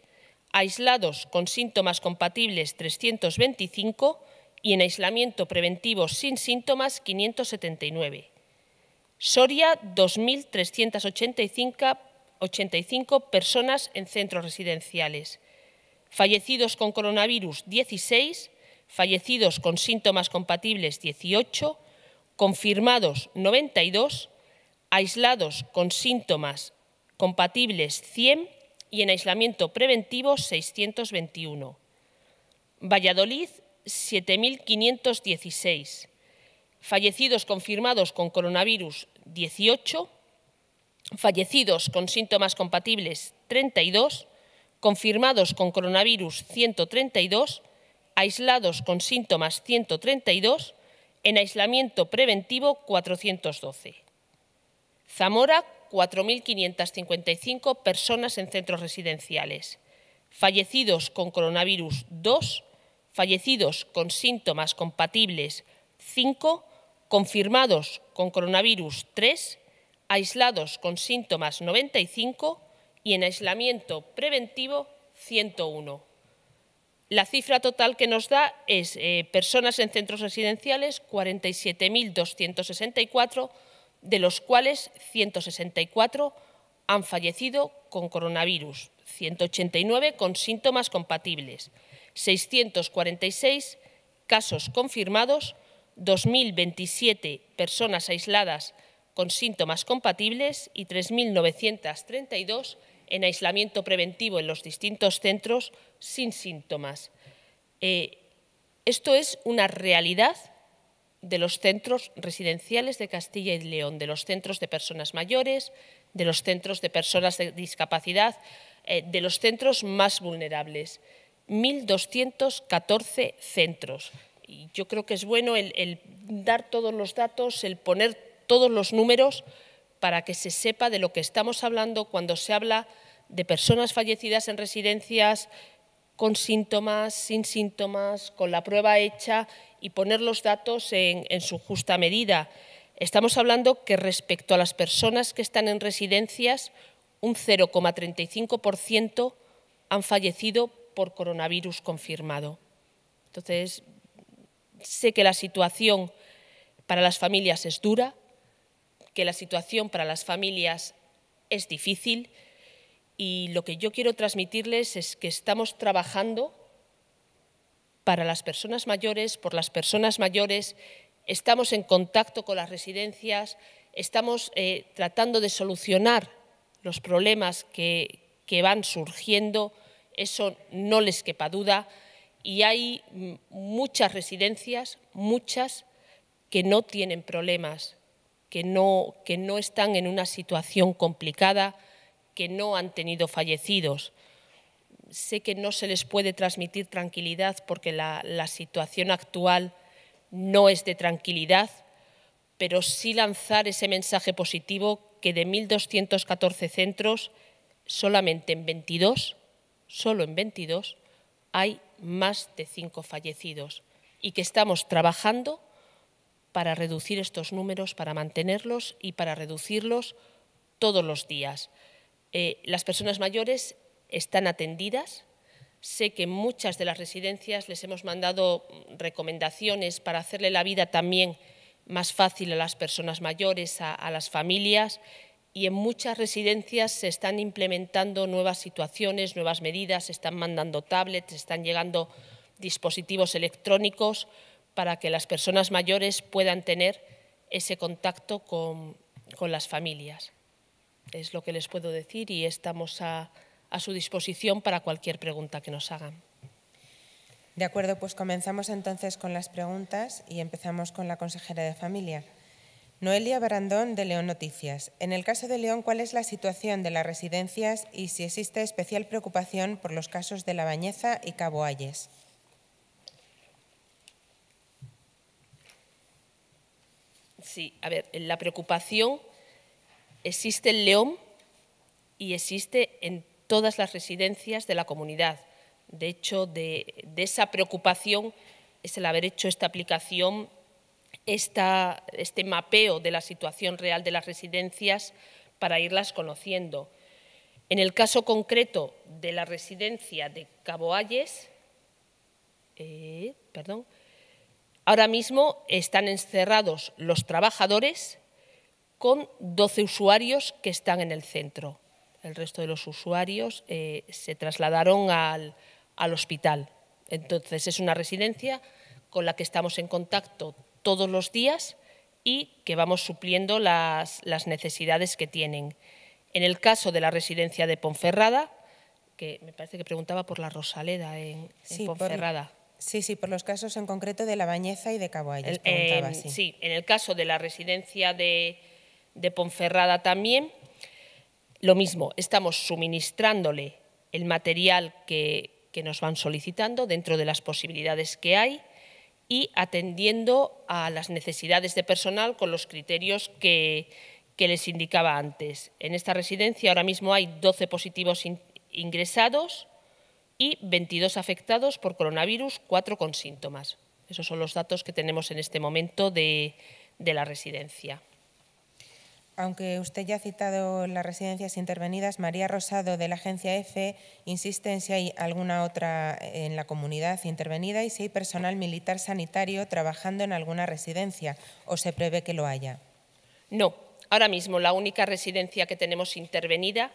S2: aislados con síntomas compatibles 325 y en aislamiento preventivo sin síntomas 579. Soria, 2.385 personas en centros residenciales. Fallecidos con coronavirus, 16. Fallecidos con síntomas compatibles, 18. Confirmados, 92. Aislados con síntomas compatibles, 100 y en aislamiento preventivo 621. Valladolid 7.516. Fallecidos confirmados con coronavirus 18. Fallecidos con síntomas compatibles 32. Confirmados con coronavirus 132. Aislados con síntomas 132. En aislamiento preventivo 412. Zamora 4.555 personas en centros residenciales. Fallecidos con coronavirus 2, fallecidos con síntomas compatibles 5, confirmados con coronavirus 3, aislados con síntomas 95 y en aislamiento preventivo 101. La cifra total que nos da es eh, personas en centros residenciales 47.264 de los cuales 164 han fallecido con coronavirus, 189 con síntomas compatibles, 646 casos confirmados, 2.027 personas aisladas con síntomas compatibles y 3.932 en aislamiento preventivo en los distintos centros sin síntomas. Eh, esto es una realidad de los centros residenciales de Castilla y León, de los centros de personas mayores, de los centros de personas de discapacidad, eh, de los centros más vulnerables. 1.214 centros. Y yo creo que es bueno el dar todos los datos, el poner todos los números para que se sepa de lo que estamos hablando cuando se habla de personas fallecidas en residencias, con síntomas, sin síntomas, con la prueba hecha y poner los datos en, su justa medida. Estamos hablando que respecto a las personas que están en residencias, un 0,35% han fallecido por coronavirus confirmado. Entonces, sé que la situación para las familias es dura, que la situación para las familias es difícil y lo que yo quiero transmitirles es que estamos trabajando para las personas mayores, por las personas mayores, estamos en contacto con las residencias, estamos eh, tratando de solucionar los problemas que, van surgiendo, eso no les quepa duda, y hay muchas residencias, muchas, que no tienen problemas, que no están en una situación complicada, que no han tenido fallecidos sé que no se les puede transmitir tranquilidad porque la, situación actual no es de tranquilidad, pero sí lanzar ese mensaje positivo que de 1.214 centros, solamente en 22, solo en 22, hay más de 5 fallecidos y que estamos trabajando para reducir estos números, para mantenerlos y para reducirlos todos los días. Eh, las personas mayores están atendidas. Sé que muchas de las residencias les hemos mandado recomendaciones para hacerle la vida también más fácil a las personas mayores, a, las familias, y en muchas residencias se están implementando nuevas situaciones, nuevas medidas, se están mandando tablets, se están llegando dispositivos electrónicos para que las personas mayores puedan tener ese contacto con, con las familias. Es lo que les puedo decir y estamos a, a su disposición para cualquier pregunta que nos hagan.
S3: De acuerdo, pues comenzamos entonces con las preguntas y empezamos con la consejera de familia. Noelia Barandón, de León Noticias. En el caso de León, ¿cuál es la situación de las residencias y si existe especial preocupación por los casos de La
S2: Bañeza y Cabo Sí, a ver, la preocupación existe en León y existe en todas las residencias de la comunidad. De hecho, de, esa preocupación es el haber hecho esta aplicación, este mapeo de la situación real de las residencias para irlas conociendo. En el caso concreto de la residencia de Caboalles, eh, perdón, ahora mismo están encerrados los trabajadores con 12 usuarios que están en el centro el resto de los usuarios, eh, se trasladaron al, hospital. Entonces es una residencia con la que estamos en contacto todos los días y que vamos supliendo las, necesidades que tienen. En el caso de la residencia de Ponferrada, que me parece que preguntaba por la Rosaleda en, Ponferrada.
S3: sí, sí, por los casos en concreto de La Bañeza y de Cabo sí.
S2: en el caso de la residencia de, de Ponferrada también lo mismo, estamos suministrándole el material que, nos van solicitando dentro de las posibilidades que hay y atendiendo a las necesidades de personal con los criterios que, les indicaba antes. En esta residencia ahora mismo hay 12 positivos ingresados y 22 afectados por coronavirus, 4 con síntomas. Esos son los datos que tenemos en este momento de la residencia.
S3: Aunque usted ya ha citado las residencias intervenidas, María Rosado de la agencia EFE insiste en si hay alguna otra eh, en la comunidad intervenida y si hay personal militar sanitario trabajando en alguna residencia o se prevé que lo haya.
S2: No, ahora mismo la única residencia que tenemos intervenida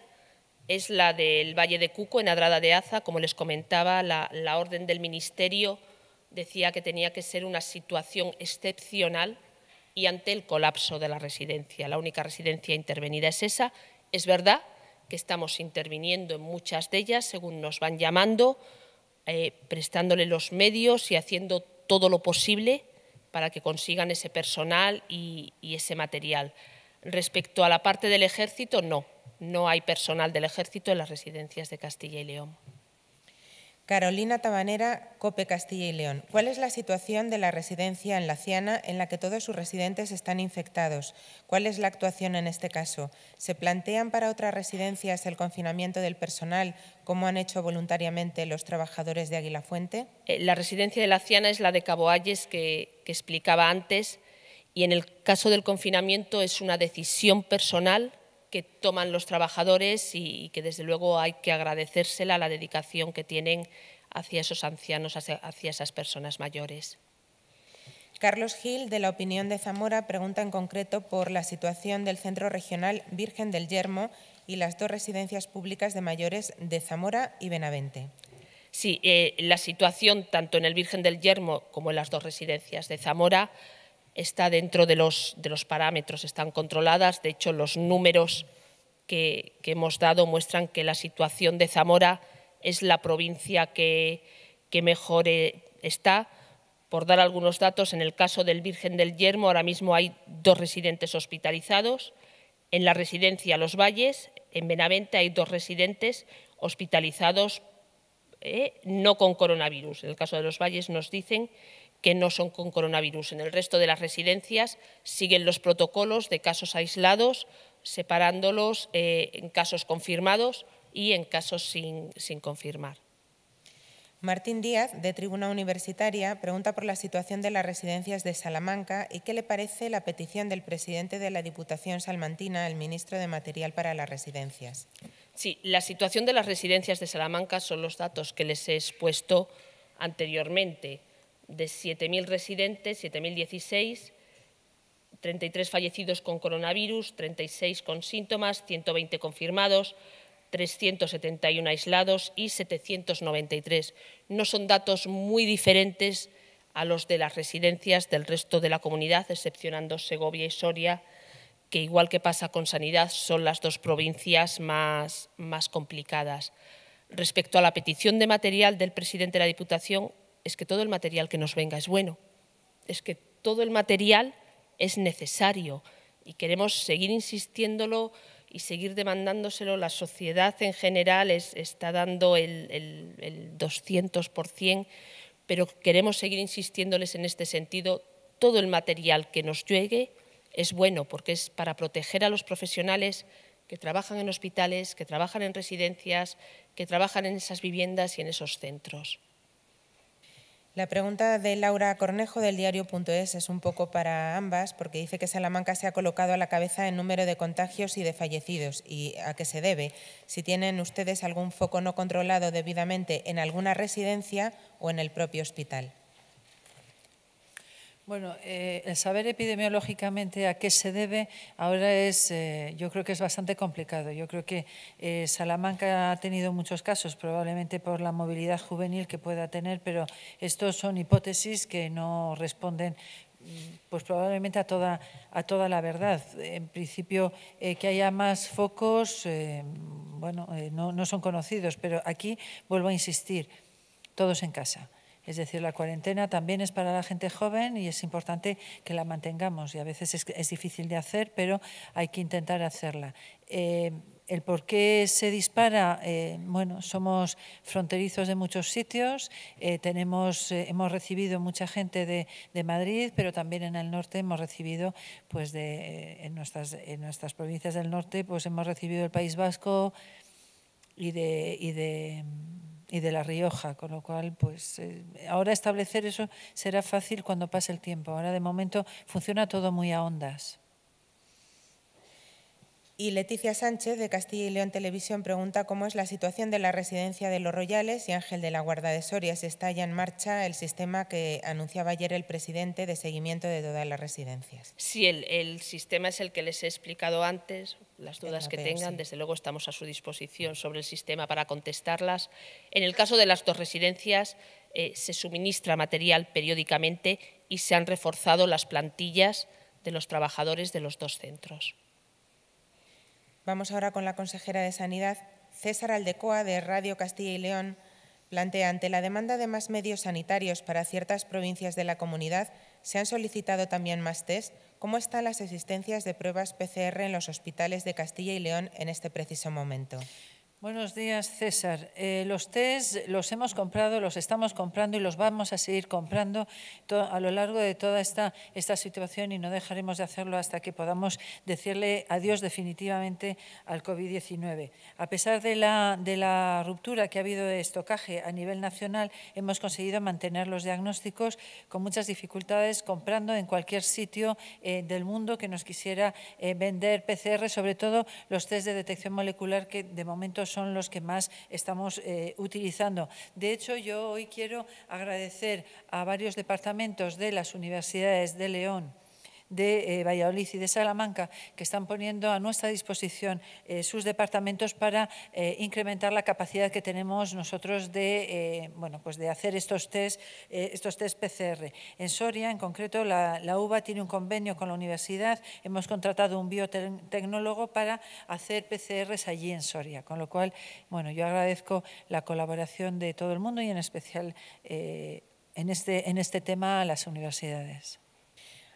S2: es la del Valle de Cuco, en Adrada de Aza. Como les comentaba, la, la orden del Ministerio decía que tenía que ser una situación excepcional y ante el colapso de la residencia. La única residencia intervenida es esa. Es verdad que estamos interviniendo en muchas de ellas, según nos van llamando, eh, prestándole los medios y haciendo todo lo posible para que consigan ese personal y ese material. Respecto a la parte del ejército, no, no hay personal del ejército en las residencias de Castilla y León.
S3: Carolina Tabanera, Cope Castilla y León. ¿Cuál es la situación de la residencia en La Ciana en la que todos sus residentes están infectados? ¿Cuál es la actuación en este caso? ¿Se plantean para otras residencias el confinamiento del personal, como han hecho voluntariamente los trabajadores de Fuente?
S2: Eh, la residencia de La Ciana es la de Caboalles que, que explicaba antes y en el caso del confinamiento es una decisión personal que toman los trabajadores y, que desde luego hay que agradecérsela la dedicación que tienen hacia esos ancianos, hacia, esas personas mayores. Carlos Gil,
S3: de la Opinión de Zamora, pregunta en concreto por la situación del Centro Regional Virgen del Yermo y las dos residencias públicas de mayores de Zamora y Benavente.
S2: Sí, eh, la situación tanto en el Virgen del Yermo como en las dos residencias de Zamora está dentro de los, parámetros, están controladas. De hecho, los números que, hemos dado muestran que la situación de Zamora es la provincia que, que mejor eh, está. Por dar algunos datos, en el caso del Virgen del Yermo ahora mismo hay dos residentes hospitalizados. En la residencia Los Valles, en Benavente, hay dos residentes hospitalizados eh, no con coronavirus. En el caso de Los Valles nos dicen que no son con coronavirus. En el resto de las residencias siguen los protocolos de casos aislados, separándolos eh, en casos confirmados y en casos sin, confirmar.
S3: Martín Díaz, de Tribuna Universitaria, pregunta por la situación de las residencias de Salamanca y qué le parece la petición del presidente de la Diputación Salmantina el ministro de Material para las Residencias.
S2: Sí, la situación de las residencias de Salamanca son los datos que les he expuesto anteriormente de 7.000 residentes, 7.016, 33 fallecidos con coronavirus, 36 con síntomas, 120 confirmados, 371 aislados y 793. No son datos muy diferentes a los de las residencias del resto de la comunidad, excepcionando Segovia y Soria, que igual que pasa con Sanidad, son las dos provincias más, más complicadas. Respecto a la petición de material del presidente de la Diputación, es que todo el material que nos venga es bueno, es que todo el material es necesario y queremos seguir insistiéndolo y seguir demandándoselo. La sociedad en general está dando el, el 200%, pero queremos seguir insistiéndoles en este sentido. Todo el material que nos llegue es bueno porque es para proteger a los profesionales que trabajan en hospitales, que trabajan en residencias, que trabajan en esas viviendas y en esos centros. La pregunta de Laura Cornejo del diario.es es un poco
S3: para ambas, porque dice que Salamanca se ha colocado a la cabeza en número de contagios y de fallecidos. ¿Y a qué se debe? Si tienen ustedes algún foco no controlado debidamente en alguna residencia o en el propio hospital.
S1: Bueno, eh, el saber epidemiológicamente a qué se debe ahora es, eh, yo creo que es bastante complicado. Yo creo que eh, Salamanca ha tenido muchos casos, probablemente por la movilidad juvenil que pueda tener, pero estos son hipótesis que no responden mm, pues probablemente a toda, a toda la verdad. En principio, que haya más focos, bueno, no son conocidos, pero aquí vuelvo a insistir, todos en casa. Es decir, la cuarentena también es para la gente joven y es importante que la mantengamos. Y a veces es, difícil de hacer, pero hay que intentar hacerla. Eh, el por qué se dispara, eh, bueno, somos fronterizos de muchos sitios, eh, tenemos, hemos recibido mucha gente de, Madrid, pero también en el norte hemos recibido, pues en, nuestras, nuestras provincias del norte, pues hemos recibido el País Vasco y de, y de y de La Rioja, con lo cual, pues eh, ahora establecer eso será fácil cuando pase el tiempo. Ahora, de momento, funciona todo muy a ondas.
S3: Y Leticia Sánchez, de Castilla y León Televisión, pregunta cómo es la situación de la residencia de Los Royales y Ángel de la Guarda de Soria. Si está ya en marcha el sistema que anunciaba ayer el presidente de seguimiento de todas las residencias.
S2: Sí, el, sistema es el que les he explicado antes. Las dudas que tengan, desde luego, estamos a su disposición sobre el sistema para contestarlas. En el caso de las dos residencias, eh, se suministra material periódicamente y se han reforzado las plantillas de los trabajadores de los dos centros. Vamos ahora
S3: con la consejera de Sanidad. César Aldecoa, de Radio Castilla y León, plantea ante la demanda de más medios sanitarios para ciertas provincias de la comunidad, se han solicitado también más test. ¿Cómo están las existencias de pruebas PCR en los hospitales de Castilla y León en este preciso momento?
S1: Buenos días, César. Eh, los test los hemos comprado, los estamos comprando y los vamos a seguir comprando a lo largo de toda esta, esta situación y no dejaremos de hacerlo hasta que podamos decirle adiós definitivamente al COVID-19. A pesar de la, ruptura que ha habido de estocaje a nivel nacional, hemos conseguido mantener los diagnósticos con muchas dificultades, comprando en cualquier sitio eh, del mundo que nos quisiera eh, vender PCR, sobre todo los test de detección molecular que de momento son los que más estamos eh, utilizando. De hecho, yo hoy quiero agradecer a varios departamentos de las universidades de León, de eh, Valladolid y de Salamanca, que están poniendo a nuestra disposición eh, sus departamentos para eh, incrementar la capacidad que tenemos nosotros de, bueno, pues de hacer estos test, estos PCR. En Soria, en concreto, la, la, UBA tiene un convenio con la universidad, hemos contratado un biotecnólogo para hacer PCRs allí en Soria, con lo cual, bueno, yo agradezco la colaboración de todo el mundo y en
S3: especial en este, en este tema a las universidades.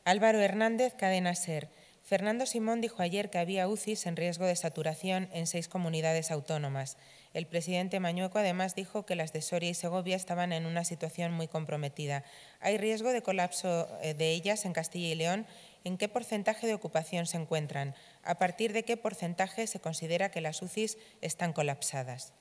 S3: Álvaro Hernández, Cadena Ser. Fernando Simón dijo ayer que había UCIs en riesgo de saturación en seis comunidades autónomas. El presidente Mañueco además dijo que las de Soria y Segovia estaban en una situación muy comprometida. ¿Hay riesgo de colapso eh, de ellas en Castilla y León? ¿En qué porcentaje de ocupación se encuentran? ¿A partir de qué porcentaje se considera que las UCIs están colapsadas?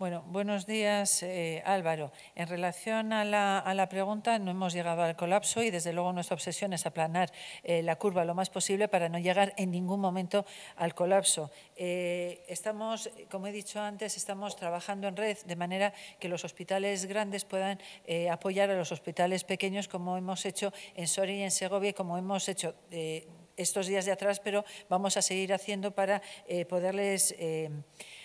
S1: Bueno, buenos días, eh, Álvaro. En relación a la, pregunta, no hemos llegado al colapso y desde luego nuestra obsesión es aplanar eh, la curva lo más posible para no llegar en ningún momento al colapso. Eh, estamos, como he dicho antes, estamos trabajando en red de manera que los hospitales grandes puedan eh, apoyar a los hospitales pequeños como hemos hecho en Soria y en Segovia, como hemos hecho estos días de atrás, pero vamos a seguir haciendo para poderles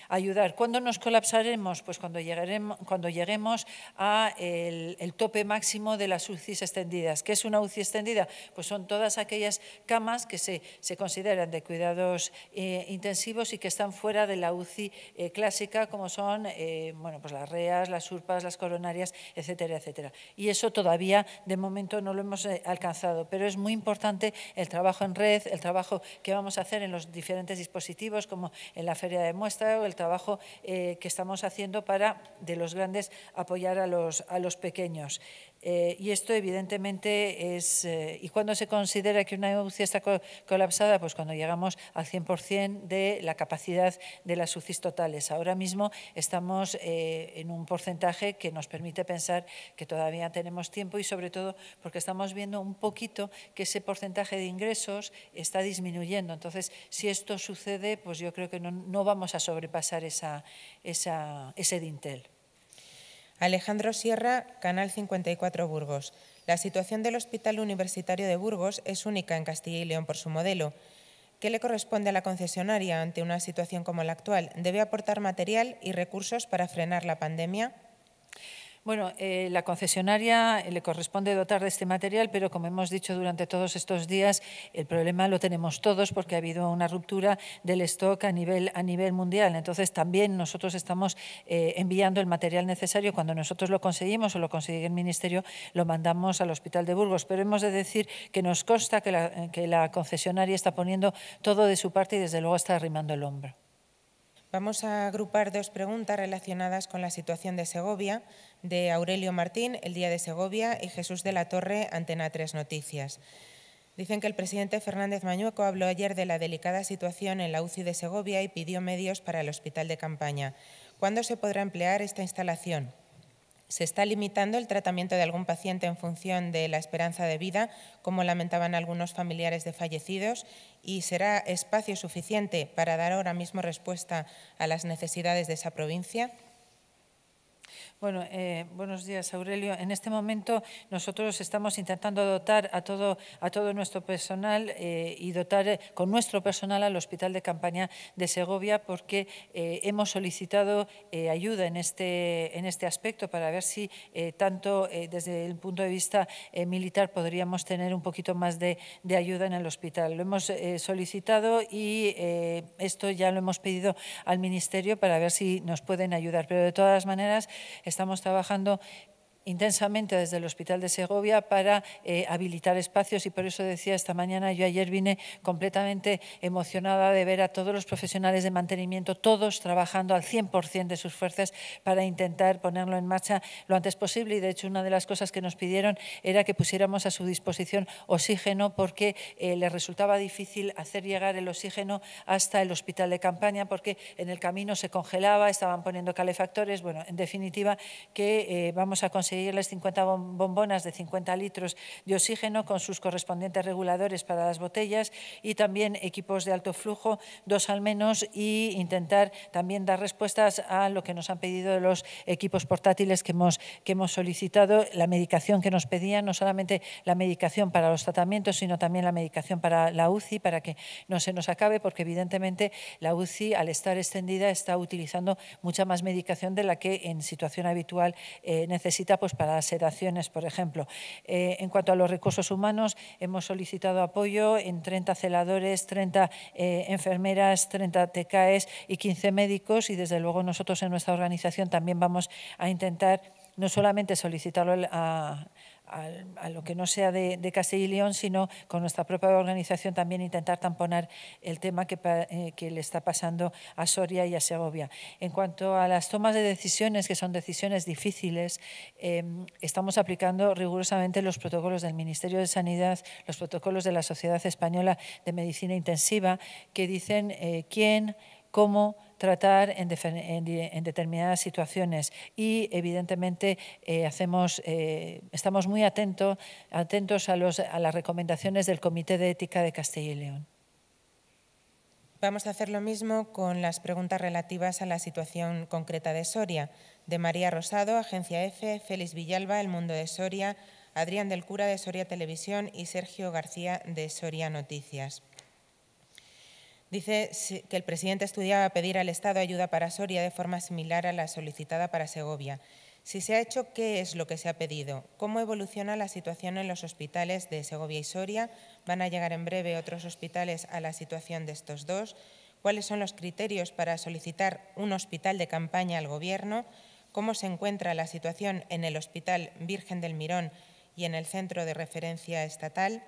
S1: ayudar. ¿Cuándo nos colapsaremos? Pues cuando lleguemos, cuando lleguemos a el, tope máximo de las UCIs extendidas. ¿Qué es una UCI extendida? Pues son todas aquellas camas que se, consideran de cuidados eh, intensivos y que están fuera de la UCI eh, clásica, como son eh, bueno, pues las reas, las urpas, las coronarias, etcétera, etcétera. Y eso todavía, de momento, no lo hemos alcanzado, pero es muy importante el trabajo en red, el trabajo que vamos a hacer en los diferentes dispositivos, como en la feria de muestra o el trabajo eh, que estamos haciendo para, de los grandes, apoyar a los, a los pequeños. Eh, y esto evidentemente es... Eh, ¿Y cuando se considera que una UCI está colapsada? Pues cuando llegamos al 100% de la capacidad de las UCIs totales. Ahora mismo estamos eh, en un porcentaje que nos permite pensar que todavía tenemos tiempo y sobre todo porque estamos viendo un poquito que ese porcentaje de ingresos está disminuyendo. Entonces, si esto sucede, pues yo creo que no,
S3: vamos a sobrepasar ese dintel. Alejandro Sierra, Canal 54 Burgos. La situación del Hospital Universitario de Burgos es única en Castilla y León por su modelo. ¿Qué le corresponde a la concesionaria ante una situación como la actual? ¿Debe aportar material y recursos para frenar la pandemia?
S1: Bueno, eh, la concesionaria eh, le corresponde dotar de este material, pero como hemos dicho durante todos estos días, el problema lo tenemos todos porque ha habido una ruptura del stock a nivel, a nivel mundial. Entonces, también nosotros estamos eh, enviando el material necesario. Cuando nosotros lo conseguimos o lo consigue el Ministerio, lo mandamos al Hospital de Burgos. Pero hemos de decir que nos consta que la, que la concesionaria está poniendo todo de su parte y, desde luego, está arrimando el hombro.
S3: Vamos a agrupar dos preguntas relacionadas con la situación de Segovia, de Aurelio Martín, El Día de Segovia, y Jesús de la Torre, Antena 3 Noticias. Dicen que el presidente Fernández Mañueco habló ayer de la delicada situación en la UCI de Segovia y pidió medios para el hospital de campaña. ¿Cuándo se podrá emplear esta instalación? se está limitando el tratamiento de algún paciente en función de la esperanza de vida, como lamentaban algunos familiares de fallecidos, y será espacio suficiente para dar ahora mismo respuesta a las necesidades de esa provincia.
S1: Bueno, eh, buenos días, Aurelio. En este momento nosotros estamos intentando dotar a todo, a todo nuestro personal eh, y dotar eh, con nuestro personal al Hospital de Campaña de Segovia porque hemos solicitado ayuda en este, en este aspecto para ver si tanto desde el punto de vista militar podríamos tener un poquito más de, de ayuda en el hospital. Lo hemos solicitado y esto ya lo hemos pedido al Ministerio para ver si nos pueden ayudar. Pero de todas maneras, estamos trabajando intensamente desde el Hospital de Segovia para eh, habilitar espacios y por eso decía esta mañana, yo ayer vine completamente emocionada de ver a todos los profesionales de mantenimiento, todos trabajando al 100% de sus fuerzas para intentar ponerlo en marcha lo antes posible y de hecho una de las cosas que nos pidieron era que pusiéramos a su disposición oxígeno porque eh, le resultaba difícil hacer llegar el oxígeno hasta el hospital de campaña porque en el camino se congelaba, estaban poniendo calefactores, bueno, en definitiva que eh, vamos a conseguir las 50 bombonas de 50 litros de oxígeno con sus correspondientes reguladores para las botellas y también equipos de alto flujo, dos al menos, e intentar también dar respuestas a lo que nos han pedido los equipos portátiles que hemos, que hemos solicitado, la medicación que nos pedían, no solamente la medicación para los tratamientos, sino también la medicación para la UCI, para que no se nos acabe, porque evidentemente la UCI, al estar extendida, está utilizando mucha más medicación de la que en situación habitual eh, necesita pues, para sedaciones, por ejemplo. Eh, en cuanto a los recursos humanos, hemos solicitado apoyo en 30 celadores, 30 eh, enfermeras, 30 TKES y 15 médicos y desde luego nosotros en nuestra organización también vamos a intentar no solamente solicitarlo a a lo que no sea de, Castilla y León, sino con nuestra propia organización también intentar tamponar el tema eh, que, le está pasando a Soria y a Segovia. En cuanto a las tomas de decisiones, que son decisiones difíciles, em, estamos aplicando rigurosamente los protocolos del Ministerio de Sanidad, los protocolos de la Sociedad Española de Medicina Intensiva, que dicen eh, quién cómo tratar en, determinadas situaciones y evidentemente eh, eh, estamos muy atentos a, a las recomendaciones del Comité de Ética de Castilla y León.
S3: Vamos a hacer lo mismo con las preguntas relativas a la situación concreta de Soria, de María Rosado, Agencia EFE, Félix Villalba, El Mundo de Soria, Adrián del Cura de Soria Televisión y Sergio García de Soria Noticias. Dice que el presidente estudiaba pedir al Estado ayuda para Soria de forma similar a la solicitada para Segovia. Si se ha hecho, ¿qué es lo que se ha pedido? ¿Cómo evoluciona la situación en los hospitales de Segovia y Soria? ¿Van a llegar en breve otros hospitales a la situación de estos dos? ¿Cuáles son los criterios para solicitar un hospital de campaña al Gobierno? ¿Cómo se encuentra la situación en el Hospital Virgen del Mirón y en el Centro de Referencia Estatal?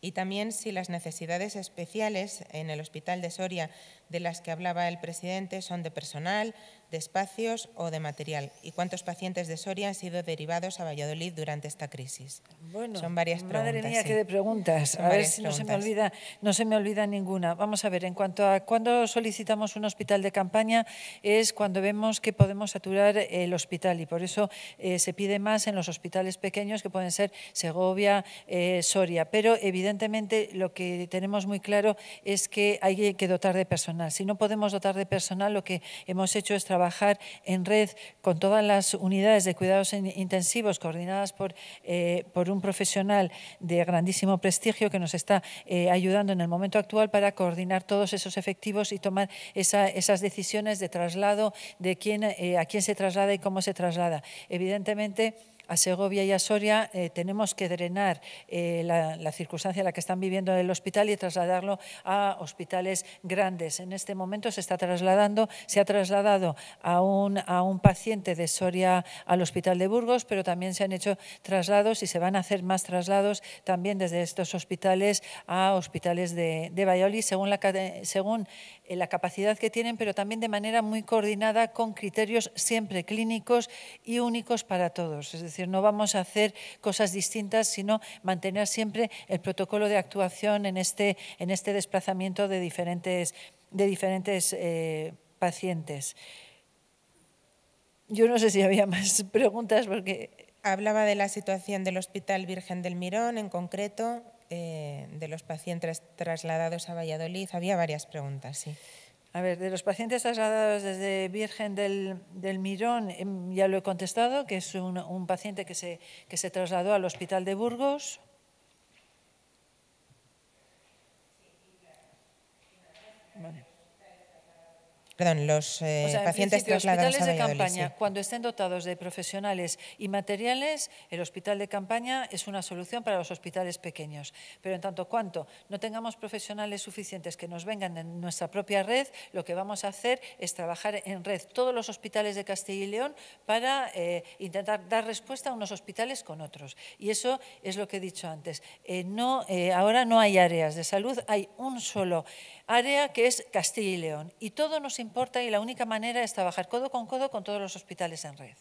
S3: y también si las necesidades especiales en el Hospital de Soria de las que hablaba el presidente son de personal, de espacios o de material? ¿Y cuántos pacientes de Soria han sido derivados a Valladolid durante esta crisis? Bueno, son varias preguntas. Madre mía, qué de preguntas. a ver si no se, me olvida,
S1: no se me olvida ninguna. Vamos a ver, en cuanto a cuando solicitamos un hospital de campaña, es cuando vemos que podemos saturar el hospital y por eso eh, se pide más en los hospitales pequeños que pueden ser Segovia, eh, Soria. Pero evidentemente lo que tenemos muy claro es que hay que dotar de personal si no podemos dotar de personal, lo que hemos hecho es trabajar en red con todas las unidades de cuidados intensivos coordinadas eh, por, un profesional de grandísimo prestigio que nos está eh, ayudando en el momento actual para coordinar todos esos efectivos y tomar esas decisiones de traslado, de quién, eh, a quién se traslada y cómo se traslada. Evidentemente, a Segovia y a Soria, eh, tenemos que drenar eh, la, circunstancia en la que están viviendo en el hospital y trasladarlo a hospitales grandes. En este momento se está trasladando, se ha trasladado a un, a un paciente de Soria al hospital de Burgos, pero también se han hecho traslados y se van a hacer más traslados también desde estos hospitales a hospitales de, de según la, según eh, la capacidad que tienen, pero también de manera muy coordinada con criterios siempre clínicos y únicos para todos. Es decir, no vamos a hacer cosas distintas, sino mantener siempre el protocolo de actuación en este, este desplazamiento de diferentes,
S3: eh, pacientes. Yo no sé si había más preguntas porque... Hablaba de la situación del Hospital Virgen del Mirón en concreto, eh, de los pacientes trasladados a Valladolid. Había varias preguntas, sí. A ver,
S1: de los pacientes trasladados desde Virgen del, Mirón, em, ya lo he contestado, que es un, paciente que se, que se trasladó al Hospital de Burgos
S3: perdón, los eh, pacientes trasladados hospitales de campaña,
S1: cuando estén dotados de profesionales y materiales, el hospital de campaña es una solución para los hospitales pequeños. Pero en tanto cuanto no tengamos profesionales suficientes que nos vengan de nuestra propia red, lo que vamos a hacer es trabajar en red todos los hospitales de Castilla y León para eh, intentar dar respuesta a unos hospitales con otros. Y eso es lo que he dicho antes. Eh, no, ahora no hay áreas de salud, hay un solo área que es Castilla y León. Y todo nos importa y la única manera es trabajar codo con codo con todos los hospitales en red.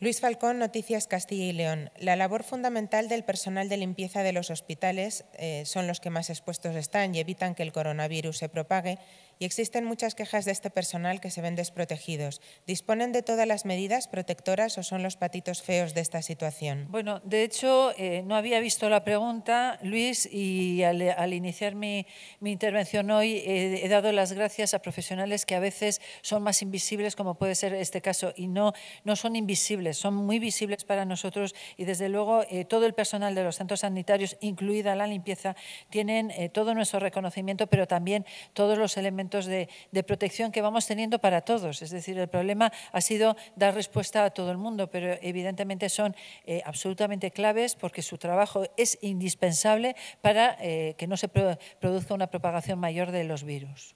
S3: Luis Falcón, Noticias Castilla y León. La labor fundamental del personal de limpieza de los hospitales eh, son los que más expuestos están y evitan que el coronavirus se propague y existen muchas quejas de este personal que se ven desprotegidos. ¿Disponen de todas las medidas protectoras o son los patitos feos de esta situación?
S1: Bueno, de hecho, eh, no había visto la pregunta, Luis, y al, iniciar mi, intervención hoy eh, he dado las gracias a profesionales que a veces son más invisibles, como puede ser este caso, y no, no son invisibles, son muy visibles para nosotros y desde luego eh, todo el personal de los centros sanitarios, incluida la limpieza, tienen todo nuestro reconocimiento, pero también todos los elementos de, protección que vamos teniendo para todos. Es decir, el problema ha sido dar respuesta a todo el mundo, pero evidentemente son eh, absolutamente claves porque su trabajo es indispensable para eh, que no se produzca una propagación mayor de los virus.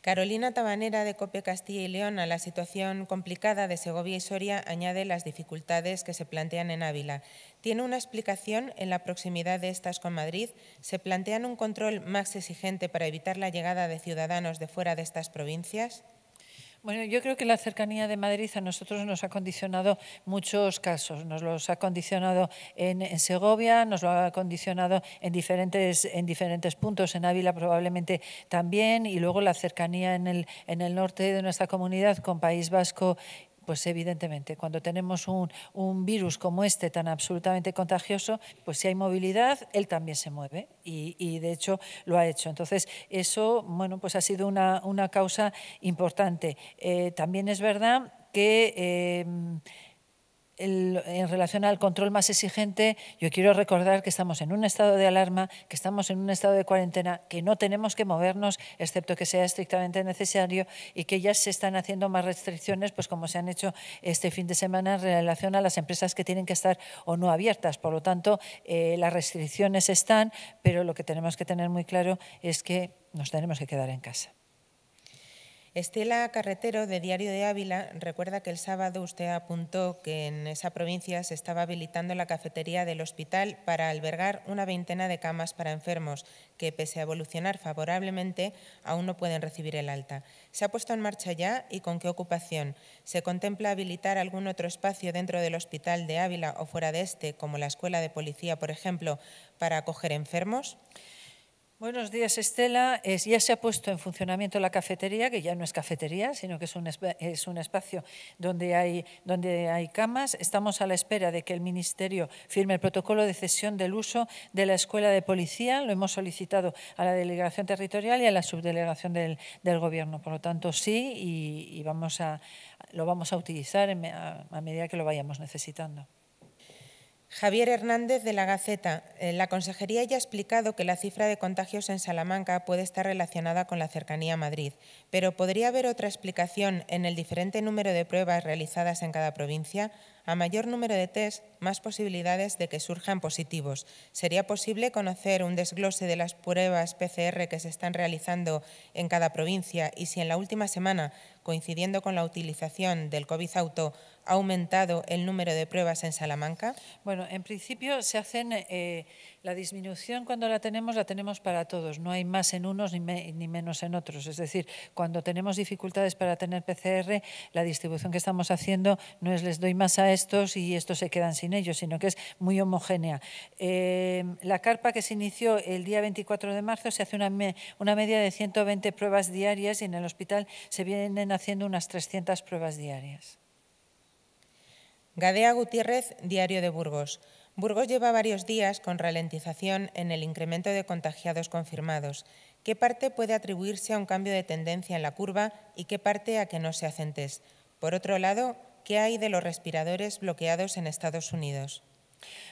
S3: Carolina Tabanera de Cope Castilla y León a la situación complicada de Segovia y Soria añade las dificultades que se plantean en Ávila. Tiene una explicación en la proximidad de estas con Madrid. ¿Se plantean un control más exigente para evitar la llegada de ciudadanos de fuera de estas provincias? Bueno, yo creo que la cercanía de Madrid a nosotros nos ha
S1: condicionado muchos casos. Nos los ha condicionado en, Segovia, nos lo ha condicionado en diferentes, en diferentes puntos, en Ávila probablemente también, y luego la cercanía en el, en el norte de nuestra comunidad con País Vasco pues evidentemente cuando tenemos un, virus como este tan absolutamente contagioso, pues si hay movilidad, él también se mueve y, de hecho lo ha hecho. Entonces, eso bueno, pues ha sido una, causa importante. Eh, también es verdad que... Eh, en relación al control más exigente, yo quiero recordar que estamos en un estado de alarma, que estamos en un estado de cuarentena, que no tenemos que movernos, excepto que sea estrictamente necesario, y que ya se están haciendo más restricciones, pues como se han hecho este fin de semana en relación a las empresas que tienen que estar o no abiertas. Por lo tanto, eh, las restricciones están, pero lo que tenemos que tener muy claro es que nos tenemos que quedar en casa.
S3: Estela Carretero, de Diario de Ávila, recuerda que el sábado usted apuntó que en esa provincia se estaba habilitando la cafetería del hospital para albergar una veintena de camas para enfermos que, pese a evolucionar favorablemente, aún no pueden recibir el alta. ¿Se ha puesto en marcha ya y con qué ocupación? ¿Se contempla habilitar algún otro espacio dentro del hospital de Ávila o fuera de este, como la escuela de policía, por ejemplo, para acoger enfermos? Buenos días, Estela. ya se ha puesto en funcionamiento
S1: la cafetería, que ya no es cafetería, sino que es un, es un espacio donde hay, donde hay camas. Estamos a la espera de que el Ministerio firme el protocolo de cesión del uso de la Escuela de Policía. Lo hemos solicitado a la Delegación Territorial y a la Subdelegación del, Gobierno. Por lo tanto, sí, y, vamos a, lo vamos a utilizar a
S3: medida que lo vayamos necesitando. Javier Hernández de la Gaceta. Eh, la consejería ya ha explicado que la cifra de contagios en Salamanca puede estar relacionada con la cercanía a Madrid, pero ¿podría haber otra explicación en el diferente número de pruebas realizadas en cada provincia? A mayor número de test, más posibilidades de que surjan positivos. ¿Sería posible conocer un desglose de las pruebas PCR que se están realizando en cada provincia y si en la última semana, coincidiendo con la utilización del COVID-auto, ha aumentado el número de pruebas en Salamanca? Bueno, en principio se hacen eh,
S1: la disminución cuando la tenemos, la tenemos para todos. No hay más en unos ni, menos en otros. Es decir, cuando tenemos dificultades para tener PCR, la distribución que estamos haciendo no es les doy más a estos y estos se quedan sin ellos, sino que es muy homogénea. Eh, la carpa que se inició el día 24 de marzo se hace una, una media de 120 pruebas diarias y en el hospital se vienen haciendo unas 300 pruebas diarias.
S3: Gadea Gutiérrez, Diario de Burgos. Burgos lleva varios días con ralentización en el incremento de contagiados confirmados. ¿Qué parte puede atribuirse a un cambio de tendencia en la curva y qué parte a que no se hacen Por otro lado, ¿qué hay de los respiradores bloqueados en Estados Unidos?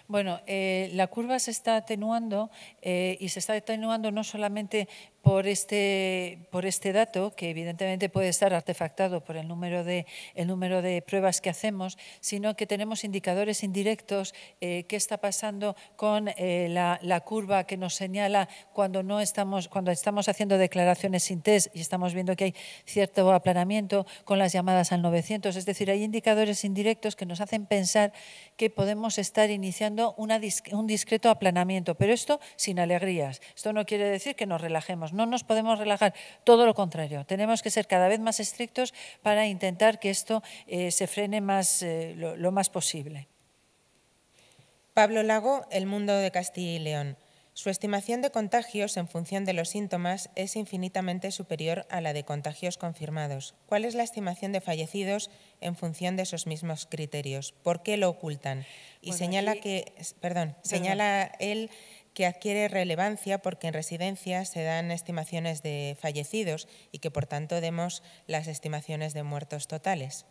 S3: Bueno, eh, la curva se está
S1: atenuando eh, y se está atenuando no solamente por este, por este dato, que evidentemente puede estar artefactado por el número de, el número de pruebas que hacemos, sino que tenemos indicadores indirectos, eh, qué está pasando con eh, la, curva que nos señala cuando, no estamos, cuando estamos haciendo declaraciones sin test y estamos viendo que hay cierto aplanamiento con las llamadas al 900. Es decir, hay indicadores indirectos que nos hacen pensar que podemos estar iniciando un discreto aplanamiento, pero esto sin alegrías. Esto no quiere decir que nos relajemos no nos podemos relajar, todo lo contrario, tenemos que ser cada vez más estrictos para intentar que esto eh, se frene más, eh, lo, más posible.
S3: Pablo Lago, El Mundo de Castilla y León. Su estimación de contagios en función de los síntomas es infinitamente superior a la de contagios confirmados. ¿Cuál es la estimación de fallecidos en función de esos mismos criterios? ¿Por qué lo ocultan? Y señala que, perdón, señala él que adquiere relevancia porque en residencias se dan estimaciones de fallecidos y que por tanto demos las estimaciones de muertos totales.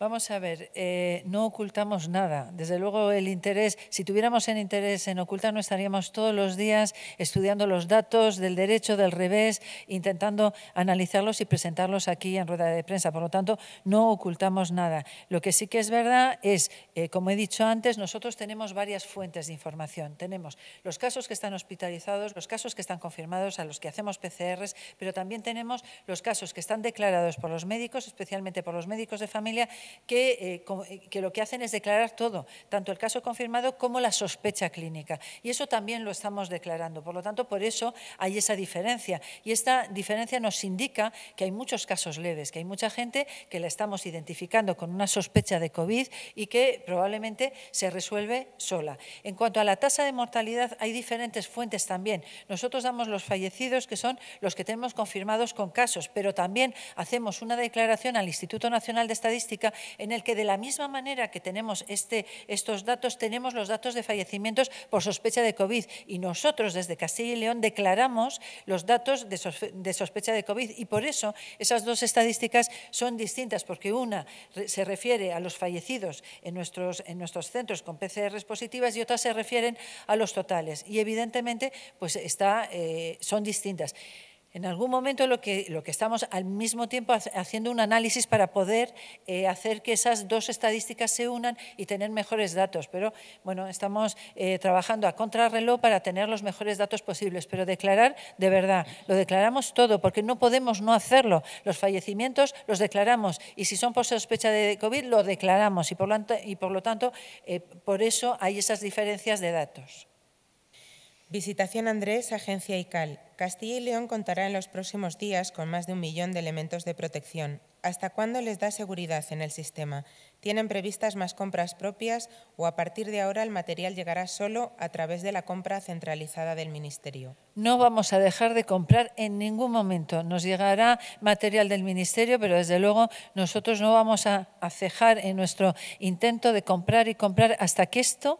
S1: Vamos a ver, eh, no ocultamos nada. Desde luego el interés, si tuviéramos el interés en ocultar, no estaríamos todos los días estudiando los datos del derecho, del revés, intentando analizarlos y presentarlos aquí en rueda de prensa. Por lo tanto, no ocultamos nada. Lo que sí que es verdad es, eh, como he dicho antes, nosotros tenemos varias fuentes de información. Tenemos los casos que están hospitalizados, los casos que están confirmados, a los que hacemos PCRs, pero también tenemos los casos que están declarados por los médicos, especialmente por los médicos de familia, que, eh, eh, que lo que hacen es declarar todo, tanto el caso confirmado como la sospecha clínica. Y eso también lo estamos declarando. Por lo tanto, por eso hay esa diferencia. Y esta diferencia nos indica que hay muchos casos leves, que hay mucha gente que la estamos identificando con una sospecha de COVID y que probablemente se resuelve sola. En cuanto a la tasa de mortalidad, hay diferencias diferentes fuentes también. Nosotros damos los fallecidos, que son los que tenemos confirmados con casos, pero también hacemos una declaración al Instituto Nacional de Estadística en el que de la misma manera que tenemos este, estos datos, tenemos los datos de fallecimientos por sospecha de COVID. Y nosotros desde Castilla y León declaramos los datos de, sospecha de COVID y por eso esas dos estadísticas son distintas, porque una se refiere a los fallecidos en nuestros, en nuestros centros con PCR positivas y otras se refieren a los totales. Y evidentemente, pues está, eh, son distintas. En algún momento lo que, lo que estamos al mismo tiempo haciendo un análisis para poder eh, hacer que esas dos estadísticas se unan y tener mejores datos. Pero bueno, estamos eh, trabajando a contrarreloj para tener los mejores datos posibles. Pero declarar, de verdad, lo declaramos todo porque no podemos no hacerlo. Los fallecimientos los declaramos y si son por sospecha de COVID lo declaramos y por
S3: lo, y por, lo tanto por eso hay esas diferencias de datos. Visitación Andrés, Agencia ICAL. Castilla y León contará en los próximos días con más de un millón de elementos de protección. ¿Hasta cuándo les da seguridad en el sistema? Tienen previstas más compras propias o a partir de ahora el material llegará solo a través de la compra centralizada del Ministerio.
S1: No vamos a dejar de comprar en ningún momento. Nos llegará material del Ministerio, pero desde luego nosotros no vamos a, cejar en nuestro intento de comprar y comprar hasta que esto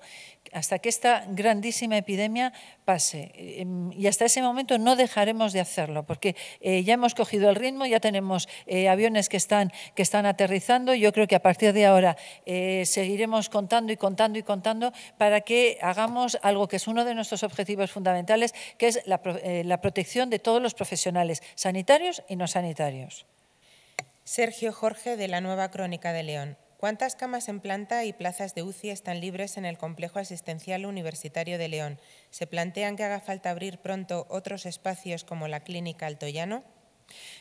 S1: hasta que esta grandísima epidemia pase. Em, y hasta ese momento no dejaremos de hacerlo, porque eh, ya hemos cogido el ritmo, ya tenemos eh, aviones que están, que están aterrizando. Yo creo que a partir de ahora ahora. Eh, seguiremos contando y contando y contando para que hagamos algo que es uno de nuestros objetivos fundamentales, que es la, eh, la protección de todos los profesionales, sanitarios y no sanitarios.
S3: Sergio Jorge de la Nueva Crónica de León. ¿Cuántas camas en planta y plazas de UCI están libres en el complejo asistencial universitario de León? ¿Se plantean que haga falta abrir pronto otros espacios como la clínica Altoyano?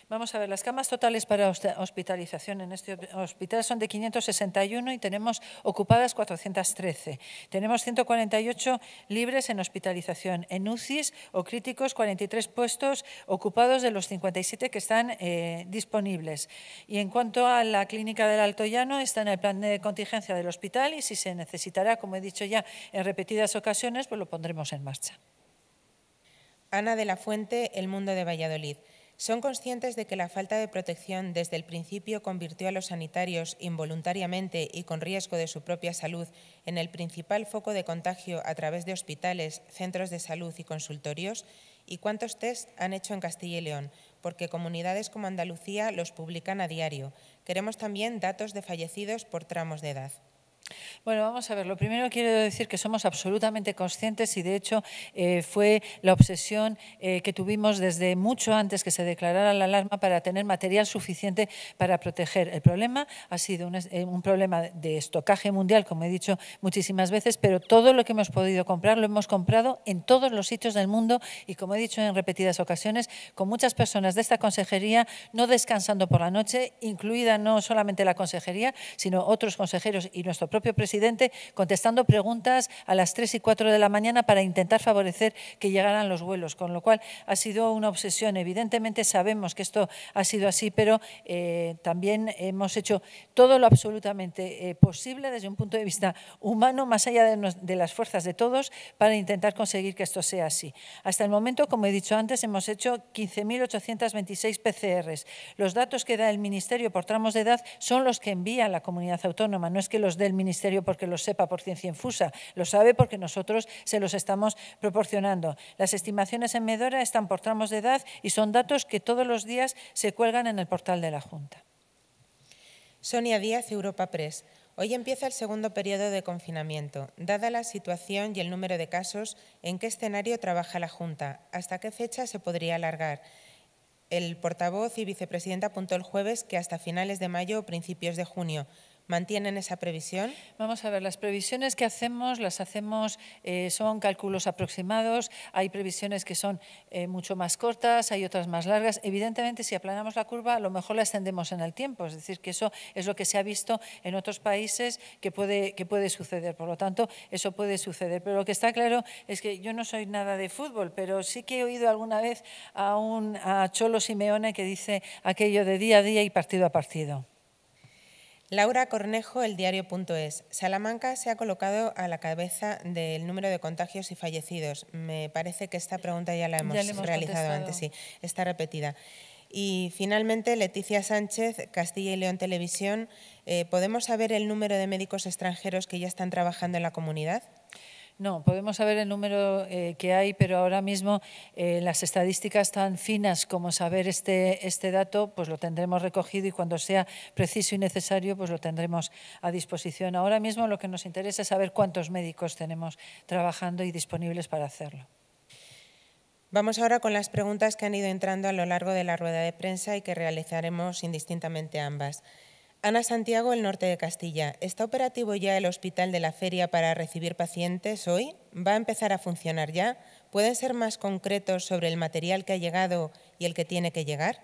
S1: Vamos a ver, las camas totales para hospitalización en este hospital son de 561 y tenemos ocupadas 413. Tenemos 148 libres en hospitalización. En UCIs o críticos, 43 puestos ocupados de los 57 que están eh, disponibles. Y en cuanto a la clínica del Alto Llano, está en el plan de contingencia del hospital y si se necesitará, como he dicho ya en repetidas ocasiones, pues lo pondremos en marcha.
S3: Ana de la Fuente, El Mundo de Valladolid. Son conscientes de que la falta de protección desde el principio convirtió a los sanitarios involuntariamente y con riesgo de su propia salud en el principal foco de contagio a través de hospitales, centros de salud y consultorios. ¿Y cuántos test han hecho en Castilla y León? Porque comunidades como Andalucía los publican a diario. Queremos también datos de fallecidos por tramos de edad.
S1: Bueno, vamos a ver, lo primero quiero decir que somos absolutamente conscientes y de hecho eh, fue la obsesión eh, que tuvimos desde mucho antes que se declarara la alarma para tener material suficiente para proteger. El problema ha sido eh, un, problema de estocaje mundial, como he dicho muchísimas veces, pero todo lo que hemos podido comprar lo hemos comprado en todos los sitios del mundo y como he dicho en repetidas ocasiones, con muchas personas de esta consejería no descansando por la noche, incluida no solamente la consejería, sino otros consejeros y nuestro propio presidente contestando preguntas a las 3 y 4 de la mañana para intentar favorecer que llegaran los vuelos, con lo cual ha sido una obsesión. Evidentemente sabemos que esto ha sido así, pero eh, también hemos hecho todo lo absolutamente eh, posible desde un punto de vista humano, más allá de, de las fuerzas de todos, para intentar conseguir que esto sea así. Hasta el momento, como he dicho antes, hemos hecho 15.826 PCRs. Los datos que da el Ministerio por tramos de edad son los que envía la comunidad autónoma, no es que los del Ministerio ministerio porque lo sepa por ciencia infusa, lo sabe porque nosotros se los estamos proporcionando. Las estimaciones en Medora están por tramos de edad y son datos que todos los días se cuelgan
S3: en el portal de la Junta. Sonia Díaz, Europa Press. Hoy empieza el segundo periodo de confinamiento. Dada la situación y el número de casos, ¿en qué escenario trabaja la Junta? ¿Hasta qué fecha se podría alargar? El portavoz y vicepresidenta apuntó el jueves que hasta finales de mayo o principios de junio, ¿Mantienen esa previsión? Vamos a ver, las previsiones que hacemos, las hacemos, eh, son cálculos aproximados,
S1: hay previsiones que son eh, mucho más cortas, hay otras más largas. Evidentemente, si aplanamos la curva, a lo mejor la extendemos en el tiempo, es decir, que eso es lo que se ha visto en otros países que puede, que puede suceder, por lo tanto, eso puede suceder. Pero lo que está claro es que yo no soy nada de fútbol, pero sí que he oído alguna vez a un a Cholo Simeone que dice aquello de día a día y partido a partido.
S3: Laura Cornejo, el diario.es. Salamanca se ha colocado a la cabeza del número de contagios y fallecidos. Me parece que esta pregunta ya la hemos, realizado antes, sí, está repetida. Y finalmente, Leticia Sánchez, Castilla y León Televisión, eh, ¿podemos saber el número de médicos extranjeros que ya están trabajando en la comunidad? No, podemos saber el número eh, que
S1: hay, pero ahora mismo eh, las estadísticas tan finas como saber este, este dato, pues lo tendremos recogido y cuando sea preciso y necesario, pues lo tendremos a disposición. Ahora mismo lo que nos interesa es saber cuántos médicos tenemos trabajando y disponibles para hacerlo.
S3: Vamos ahora con las preguntas que han ido entrando a lo largo de la rueda de prensa y que realizaremos indistintamente ambas. Ana Santiago, el norte de Castilla. ¿Está operativo ya el hospital de la feria para recibir pacientes hoy? ¿Va a empezar a funcionar ya? ¿Pueden ser más concretos sobre el material que ha llegado y el que tiene que llegar?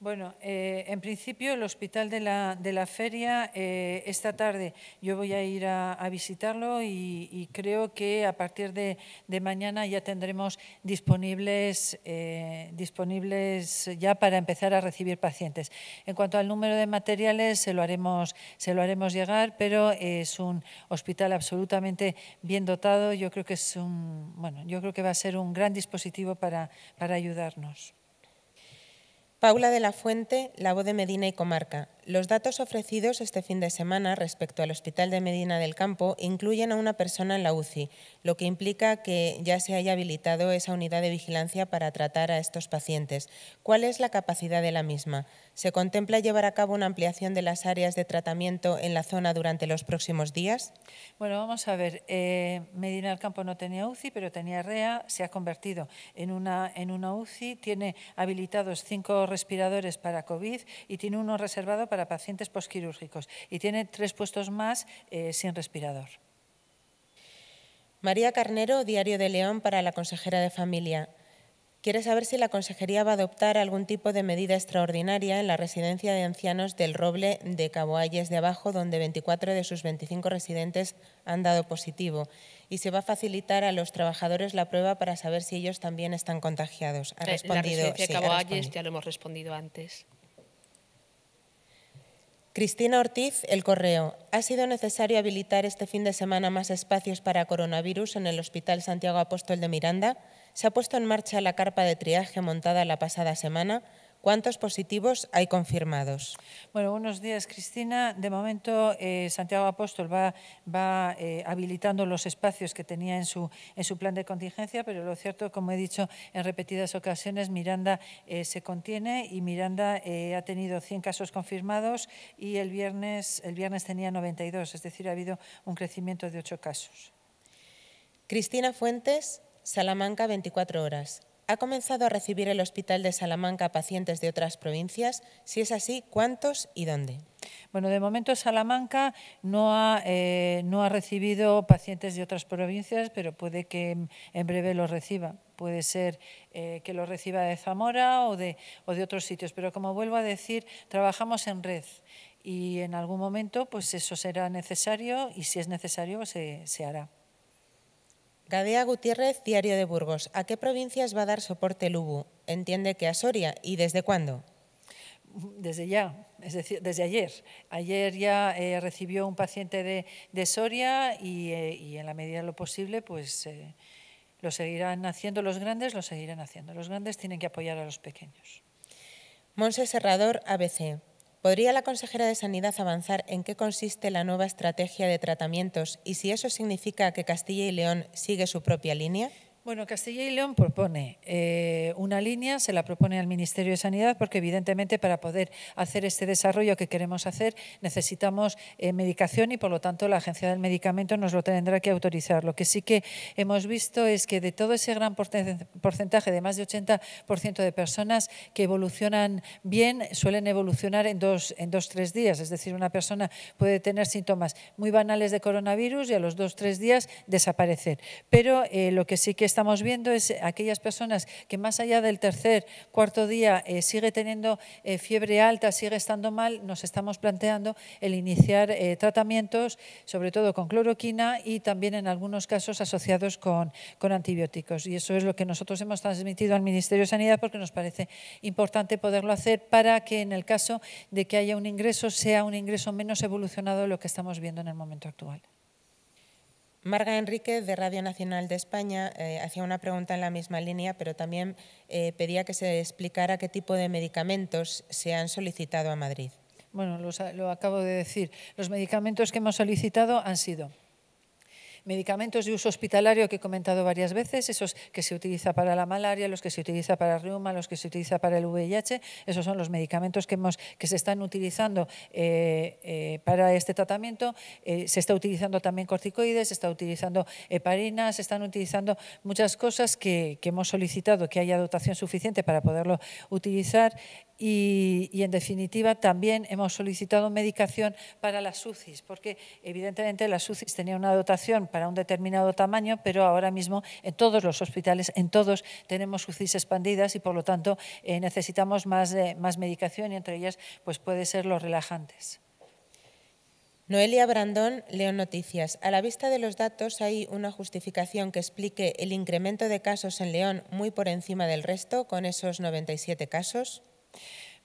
S1: Bueno, eh, en principio el hospital de la, de la feria eh, esta tarde yo voy a ir a, visitarlo y, creo que a partir de, mañana ya tendremos disponibles, eh, disponibles ya para empezar a recibir pacientes. En cuanto al número de materiales se lo haremos, se lo haremos llegar, pero es un hospital absolutamente bien dotado. Yo creo que es un, bueno,
S3: yo creo que va a ser un gran dispositivo para, para ayudarnos. Paula de la Fuente, La Voz de Medina y Comarca. Los datos ofrecidos este fin de semana respecto al Hospital de Medina del Campo incluyen a una persona en la UCI, lo que implica que ya se haya habilitado esa unidad de vigilancia para tratar a estos pacientes. ¿Cuál es la capacidad de la misma? ¿Se contempla llevar a cabo una ampliación de las áreas de tratamiento en la zona durante los próximos días?
S1: Bueno, vamos a ver. Eh, Medina del Campo no tenía UCI, pero tenía REA, se ha convertido en una, en una UCI, tiene habilitados cinco respiradores para COVID y tiene uno reservado para para pacientes posquirúrgicos y tiene tres puestos
S3: más eh, sin respirador. María Carnero, Diario de León para la consejera de Familia. Quiere saber si la consejería va a adoptar algún tipo de medida extraordinaria en la residencia de ancianos del Roble de Caboalles de Abajo, donde 24 de sus 25 residentes han dado positivo, y se va a facilitar a los trabajadores la prueba para saber si ellos también están contagiados. Ha eh, respondido, la residencia Caboalles
S2: ya lo hemos respondido antes.
S3: Cristina Ortiz, El Correo. Ha sido necesario habilitar este fin de semana más espacios para coronavirus en el Hospital Santiago Apóstol de Miranda. Se ha puesto en marcha la carpa de triaje montada la pasada semana ¿Cuántos positivos hay confirmados?
S1: Bueno, buenos días, Cristina. De momento, eh, Santiago Apóstol va, eh, habilitando los espacios que tenía en su, en su plan de contingencia, pero lo cierto, como he dicho en repetidas ocasiones, Miranda eh, se contiene y Miranda ha tenido 100 casos confirmados y el viernes, el viernes tenía 92,
S3: es decir, ha habido un crecimiento de 8 casos. Cristina Fuentes, Salamanca, 24 horas. ¿Ha comenzado a recibir el Hospital de Salamanca pacientes de otras provincias? Si es así, ¿cuántos y dónde? Bueno, de momento Salamanca
S1: no ha, eh, no ha recibido pacientes de otras provincias, pero puede que en breve los reciba. Puede ser eh, que los reciba de Zamora o de, de otros sitios, pero como vuelvo a decir, trabajamos en red y en algún momento pues eso será
S3: necesario y si es necesario se hará. Gadea Gutiérrez, Diario de Burgos. ¿A qué provincias va a dar soporte el UBU? Entiende que a Soria. ¿Y desde cuándo?
S1: Desde ya, es decir, desde ayer. Ayer ya eh, recibió un paciente de, Soria eh, y, en la medida de lo posible, pues eh, lo
S3: seguirán haciendo los grandes, lo seguirán haciendo. Los grandes tienen que apoyar a los pequeños. Monse Serrador, ABC. ¿Podría la consejera de Sanidad avanzar en qué consiste la nueva estrategia de tratamientos y si eso significa que Castilla y León sigue su propia línea?
S1: Bueno, Castilla y León propone eh, una línea, se la propone al Ministerio de Sanidad, porque evidentemente para poder hacer este desarrollo que queremos hacer necesitamos eh, medicación y por lo tanto la Agencia del Medicamento nos lo tendrá que autorizar. Lo que sí que hemos visto es que de todo ese gran porcentaje de más de 80% de personas que evolucionan bien, suelen evolucionar en dos, en dos, tres días. Es decir, una persona puede tener síntomas muy banales de coronavirus y a los dos, tres días desaparecer. Pero eh, lo que sí que es estamos viendo es aquellas personas que más allá del tercer, cuarto día eh, sigue teniendo eh, fiebre alta, sigue estando mal, nos estamos planteando el iniciar eh, tratamientos, sobre todo con cloroquina y también en algunos casos asociados con, con antibióticos. Y eso es lo que nosotros hemos transmitido al Ministerio de Sanidad porque nos parece importante poderlo hacer para que en el caso de que haya un ingreso sea un ingreso menos evolucionado de lo que estamos viendo en el momento actual.
S3: Marga Enríquez, de Radio Nacional de España, eh, hacía una pregunta en la misma línea, pero también eh, pedía que se explicara qué tipo de medicamentos se han solicitado a Madrid.
S1: Bueno, lo acabo de decir. Los medicamentos que hemos solicitado han sido Medicamentos de uso hospitalario que he comentado varias veces, esos que se utiliza para la malaria, los que se utiliza para el reuma, los que se utiliza para el VIH, esos son los medicamentos que, hemos, que se están utilizando eh, eh, para este tratamiento. Eh, se está utilizando también corticoides, se está utilizando heparinas, se están utilizando muchas cosas que, hemos solicitado que haya dotación suficiente para poderlo utilizar y, en definitiva también hemos solicitado medicación para las UCIs, porque evidentemente las UCIs tenían una dotación para un determinado tamaño, pero ahora mismo en todos los hospitales, en todos tenemos UCIs expandidas y por lo tanto eh, necesitamos más, eh, más
S3: medicación y entre ellas pues puede ser los relajantes. Noelia Brandón, León Noticias. A la vista de los datos hay una justificación que explique el incremento de casos en León muy por encima del resto, con esos 97 casos.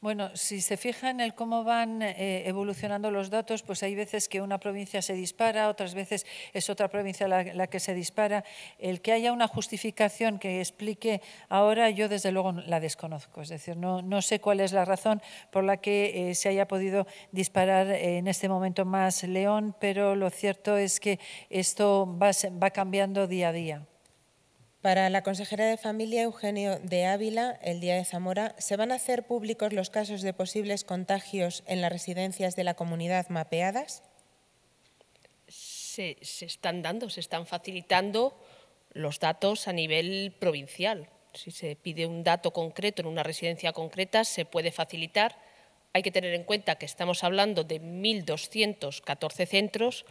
S1: Bueno, si se fijan en cómo van eh, evolucionando los datos, pues hay veces que una provincia se dispara, otras veces es otra provincia la, que se dispara. El que haya una justificación que explique ahora, yo desde luego la desconozco. Es decir, no, sé cuál es la razón por la que eh, se haya podido disparar en este momento más León, pero lo cierto es que esto va, va cambiando día a día.
S3: Para la consejera de Familia, Eugenio de Ávila, el día de Zamora, se van a hacer públicos los casos de posibles contagios en las residencias de la comunidad mapeadas.
S2: Se, están dando, se están facilitando los datos a nivel provincial. Si se pide un dato concreto en una residencia concreta, se puede facilitar. Hay que tener en cuenta que estamos hablando de 1.214 centros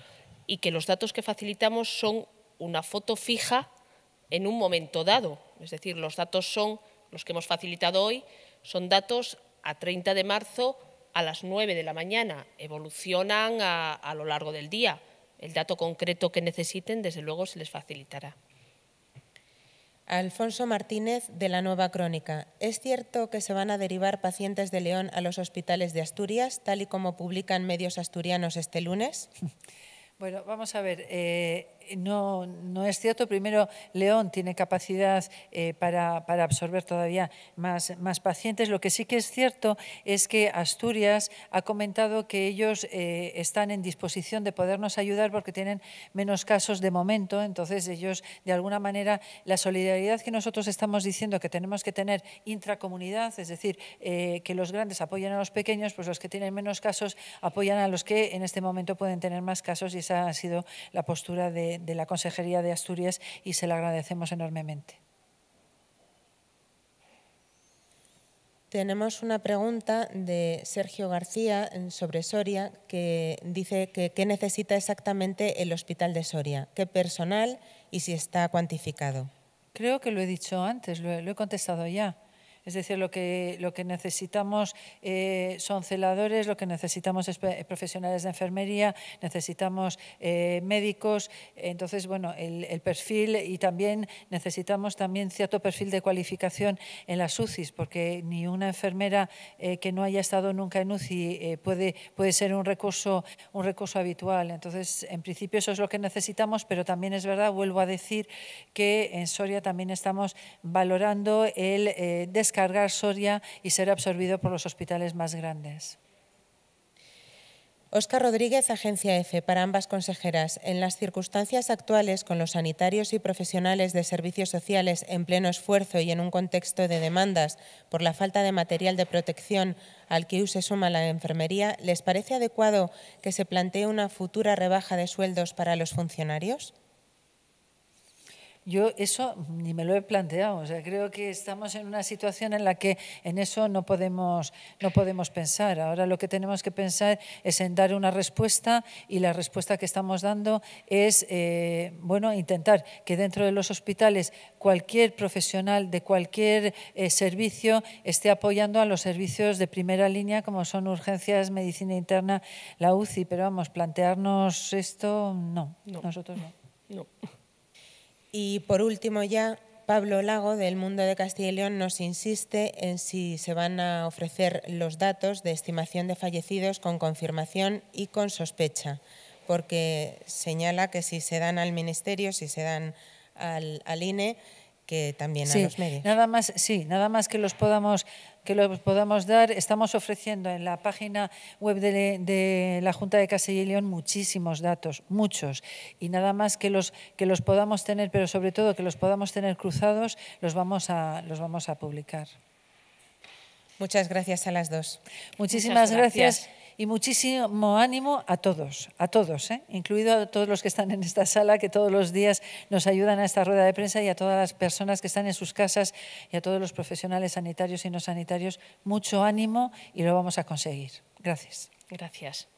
S2: y que los datos que facilitamos son una foto fija en un momento dado. Es decir, los datos son, los que hemos facilitado hoy, son datos a 30 de marzo a las 9 de la mañana, evolucionan a, lo largo del día. El dato concreto que necesiten, desde luego, se les facilitará.
S3: Alfonso Martínez, de la Nueva Crónica. ¿Es cierto que se van a derivar pacientes de León a los hospitales de Asturias, tal y como publican medios asturianos este lunes?
S1: Bueno, vamos a ver. Eh, no, no es cierto. Primero, León tiene capacidad eh, para, absorber todavía más, más pacientes. Lo que sí que es cierto es que Asturias ha comentado que ellos eh, están en disposición de podernos ayudar porque tienen menos casos de momento. Entonces, ellos, de alguna manera, la solidaridad que nosotros estamos diciendo que tenemos que tener intracomunidad, es decir, eh, que los grandes apoyan a los pequeños, pues los que tienen menos casos apoyan a los que en este momento pueden tener más casos y esa ha sido la postura de, de, la Consejería de Asturias y se lo agradecemos enormemente.
S3: Tenemos una pregunta de Sergio García sobre Soria que dice que qué necesita exactamente el hospital de Soria, qué personal y si está cuantificado.
S1: Creo que lo he dicho antes, lo he contestado ya. Es decir, lo que, lo que necesitamos eh, son celadores, lo que necesitamos es eh, profesionales de enfermería, necesitamos eh, médicos, entonces, bueno, el, perfil y también necesitamos también cierto perfil de cualificación en las UCIs, porque ni una enfermera que no haya estado nunca en UCI puede, puede ser un recurso, un recurso habitual. Entonces, en principio eso es lo que necesitamos, pero también es verdad, vuelvo a decir, que en Soria también estamos valorando el descanso Cargar Soria y ser absorbido por los
S3: hospitales más grandes. Óscar Rodríguez, Agencia EFE, para ambas consejeras. En las circunstancias actuales, con los sanitarios y profesionales de servicios sociales en pleno esfuerzo y en un contexto de demandas por la falta de material de protección al que se suma la enfermería, ¿les parece adecuado que se plantee una futura rebaja de sueldos para los funcionarios? Yo eso ni
S1: me lo he planteado. sea, creo que estamos en una situación en la que en eso no podemos, no podemos pensar. Ahora lo que tenemos que pensar es en dar una respuesta y la respuesta que estamos dando es eh, bueno, intentar que dentro de los hospitales cualquier profesional de cualquier eh, servicio esté apoyando a los servicios de primera línea como son urgencias, medicina interna, la UCI. Pero vamos, plantearnos esto no, no. nosotros no.
S3: No. Y por último ya, Pablo Lago del Mundo de Castilla y León nos insiste en si se van a ofrecer los datos de estimación de fallecidos con confirmación y con sospecha, porque señala que si se dan al Ministerio, si se dan al, al INE, que también a los medios. Nada más, sí, nada más que los podamos que los
S1: podamos dar. Estamos ofreciendo en la página web de, la Junta de Castilla y León muchísimos datos, muchos, y nada más que los que los podamos tener, pero sobre todo que los podamos tener cruzados, los vamos a los vamos a publicar.
S3: Muchas gracias a las dos. Muchísimas gracias
S1: y muchísimo ánimo a todos, a todos, ¿eh? incluido a todos los que están en esta sala, que todos los días nos ayudan a esta rueda de prensa y a todas las personas que están en sus casas y a todos los profesionales sanitarios y no sanitarios. Mucho ánimo y lo vamos a conseguir.
S2: Gracias. Gracias.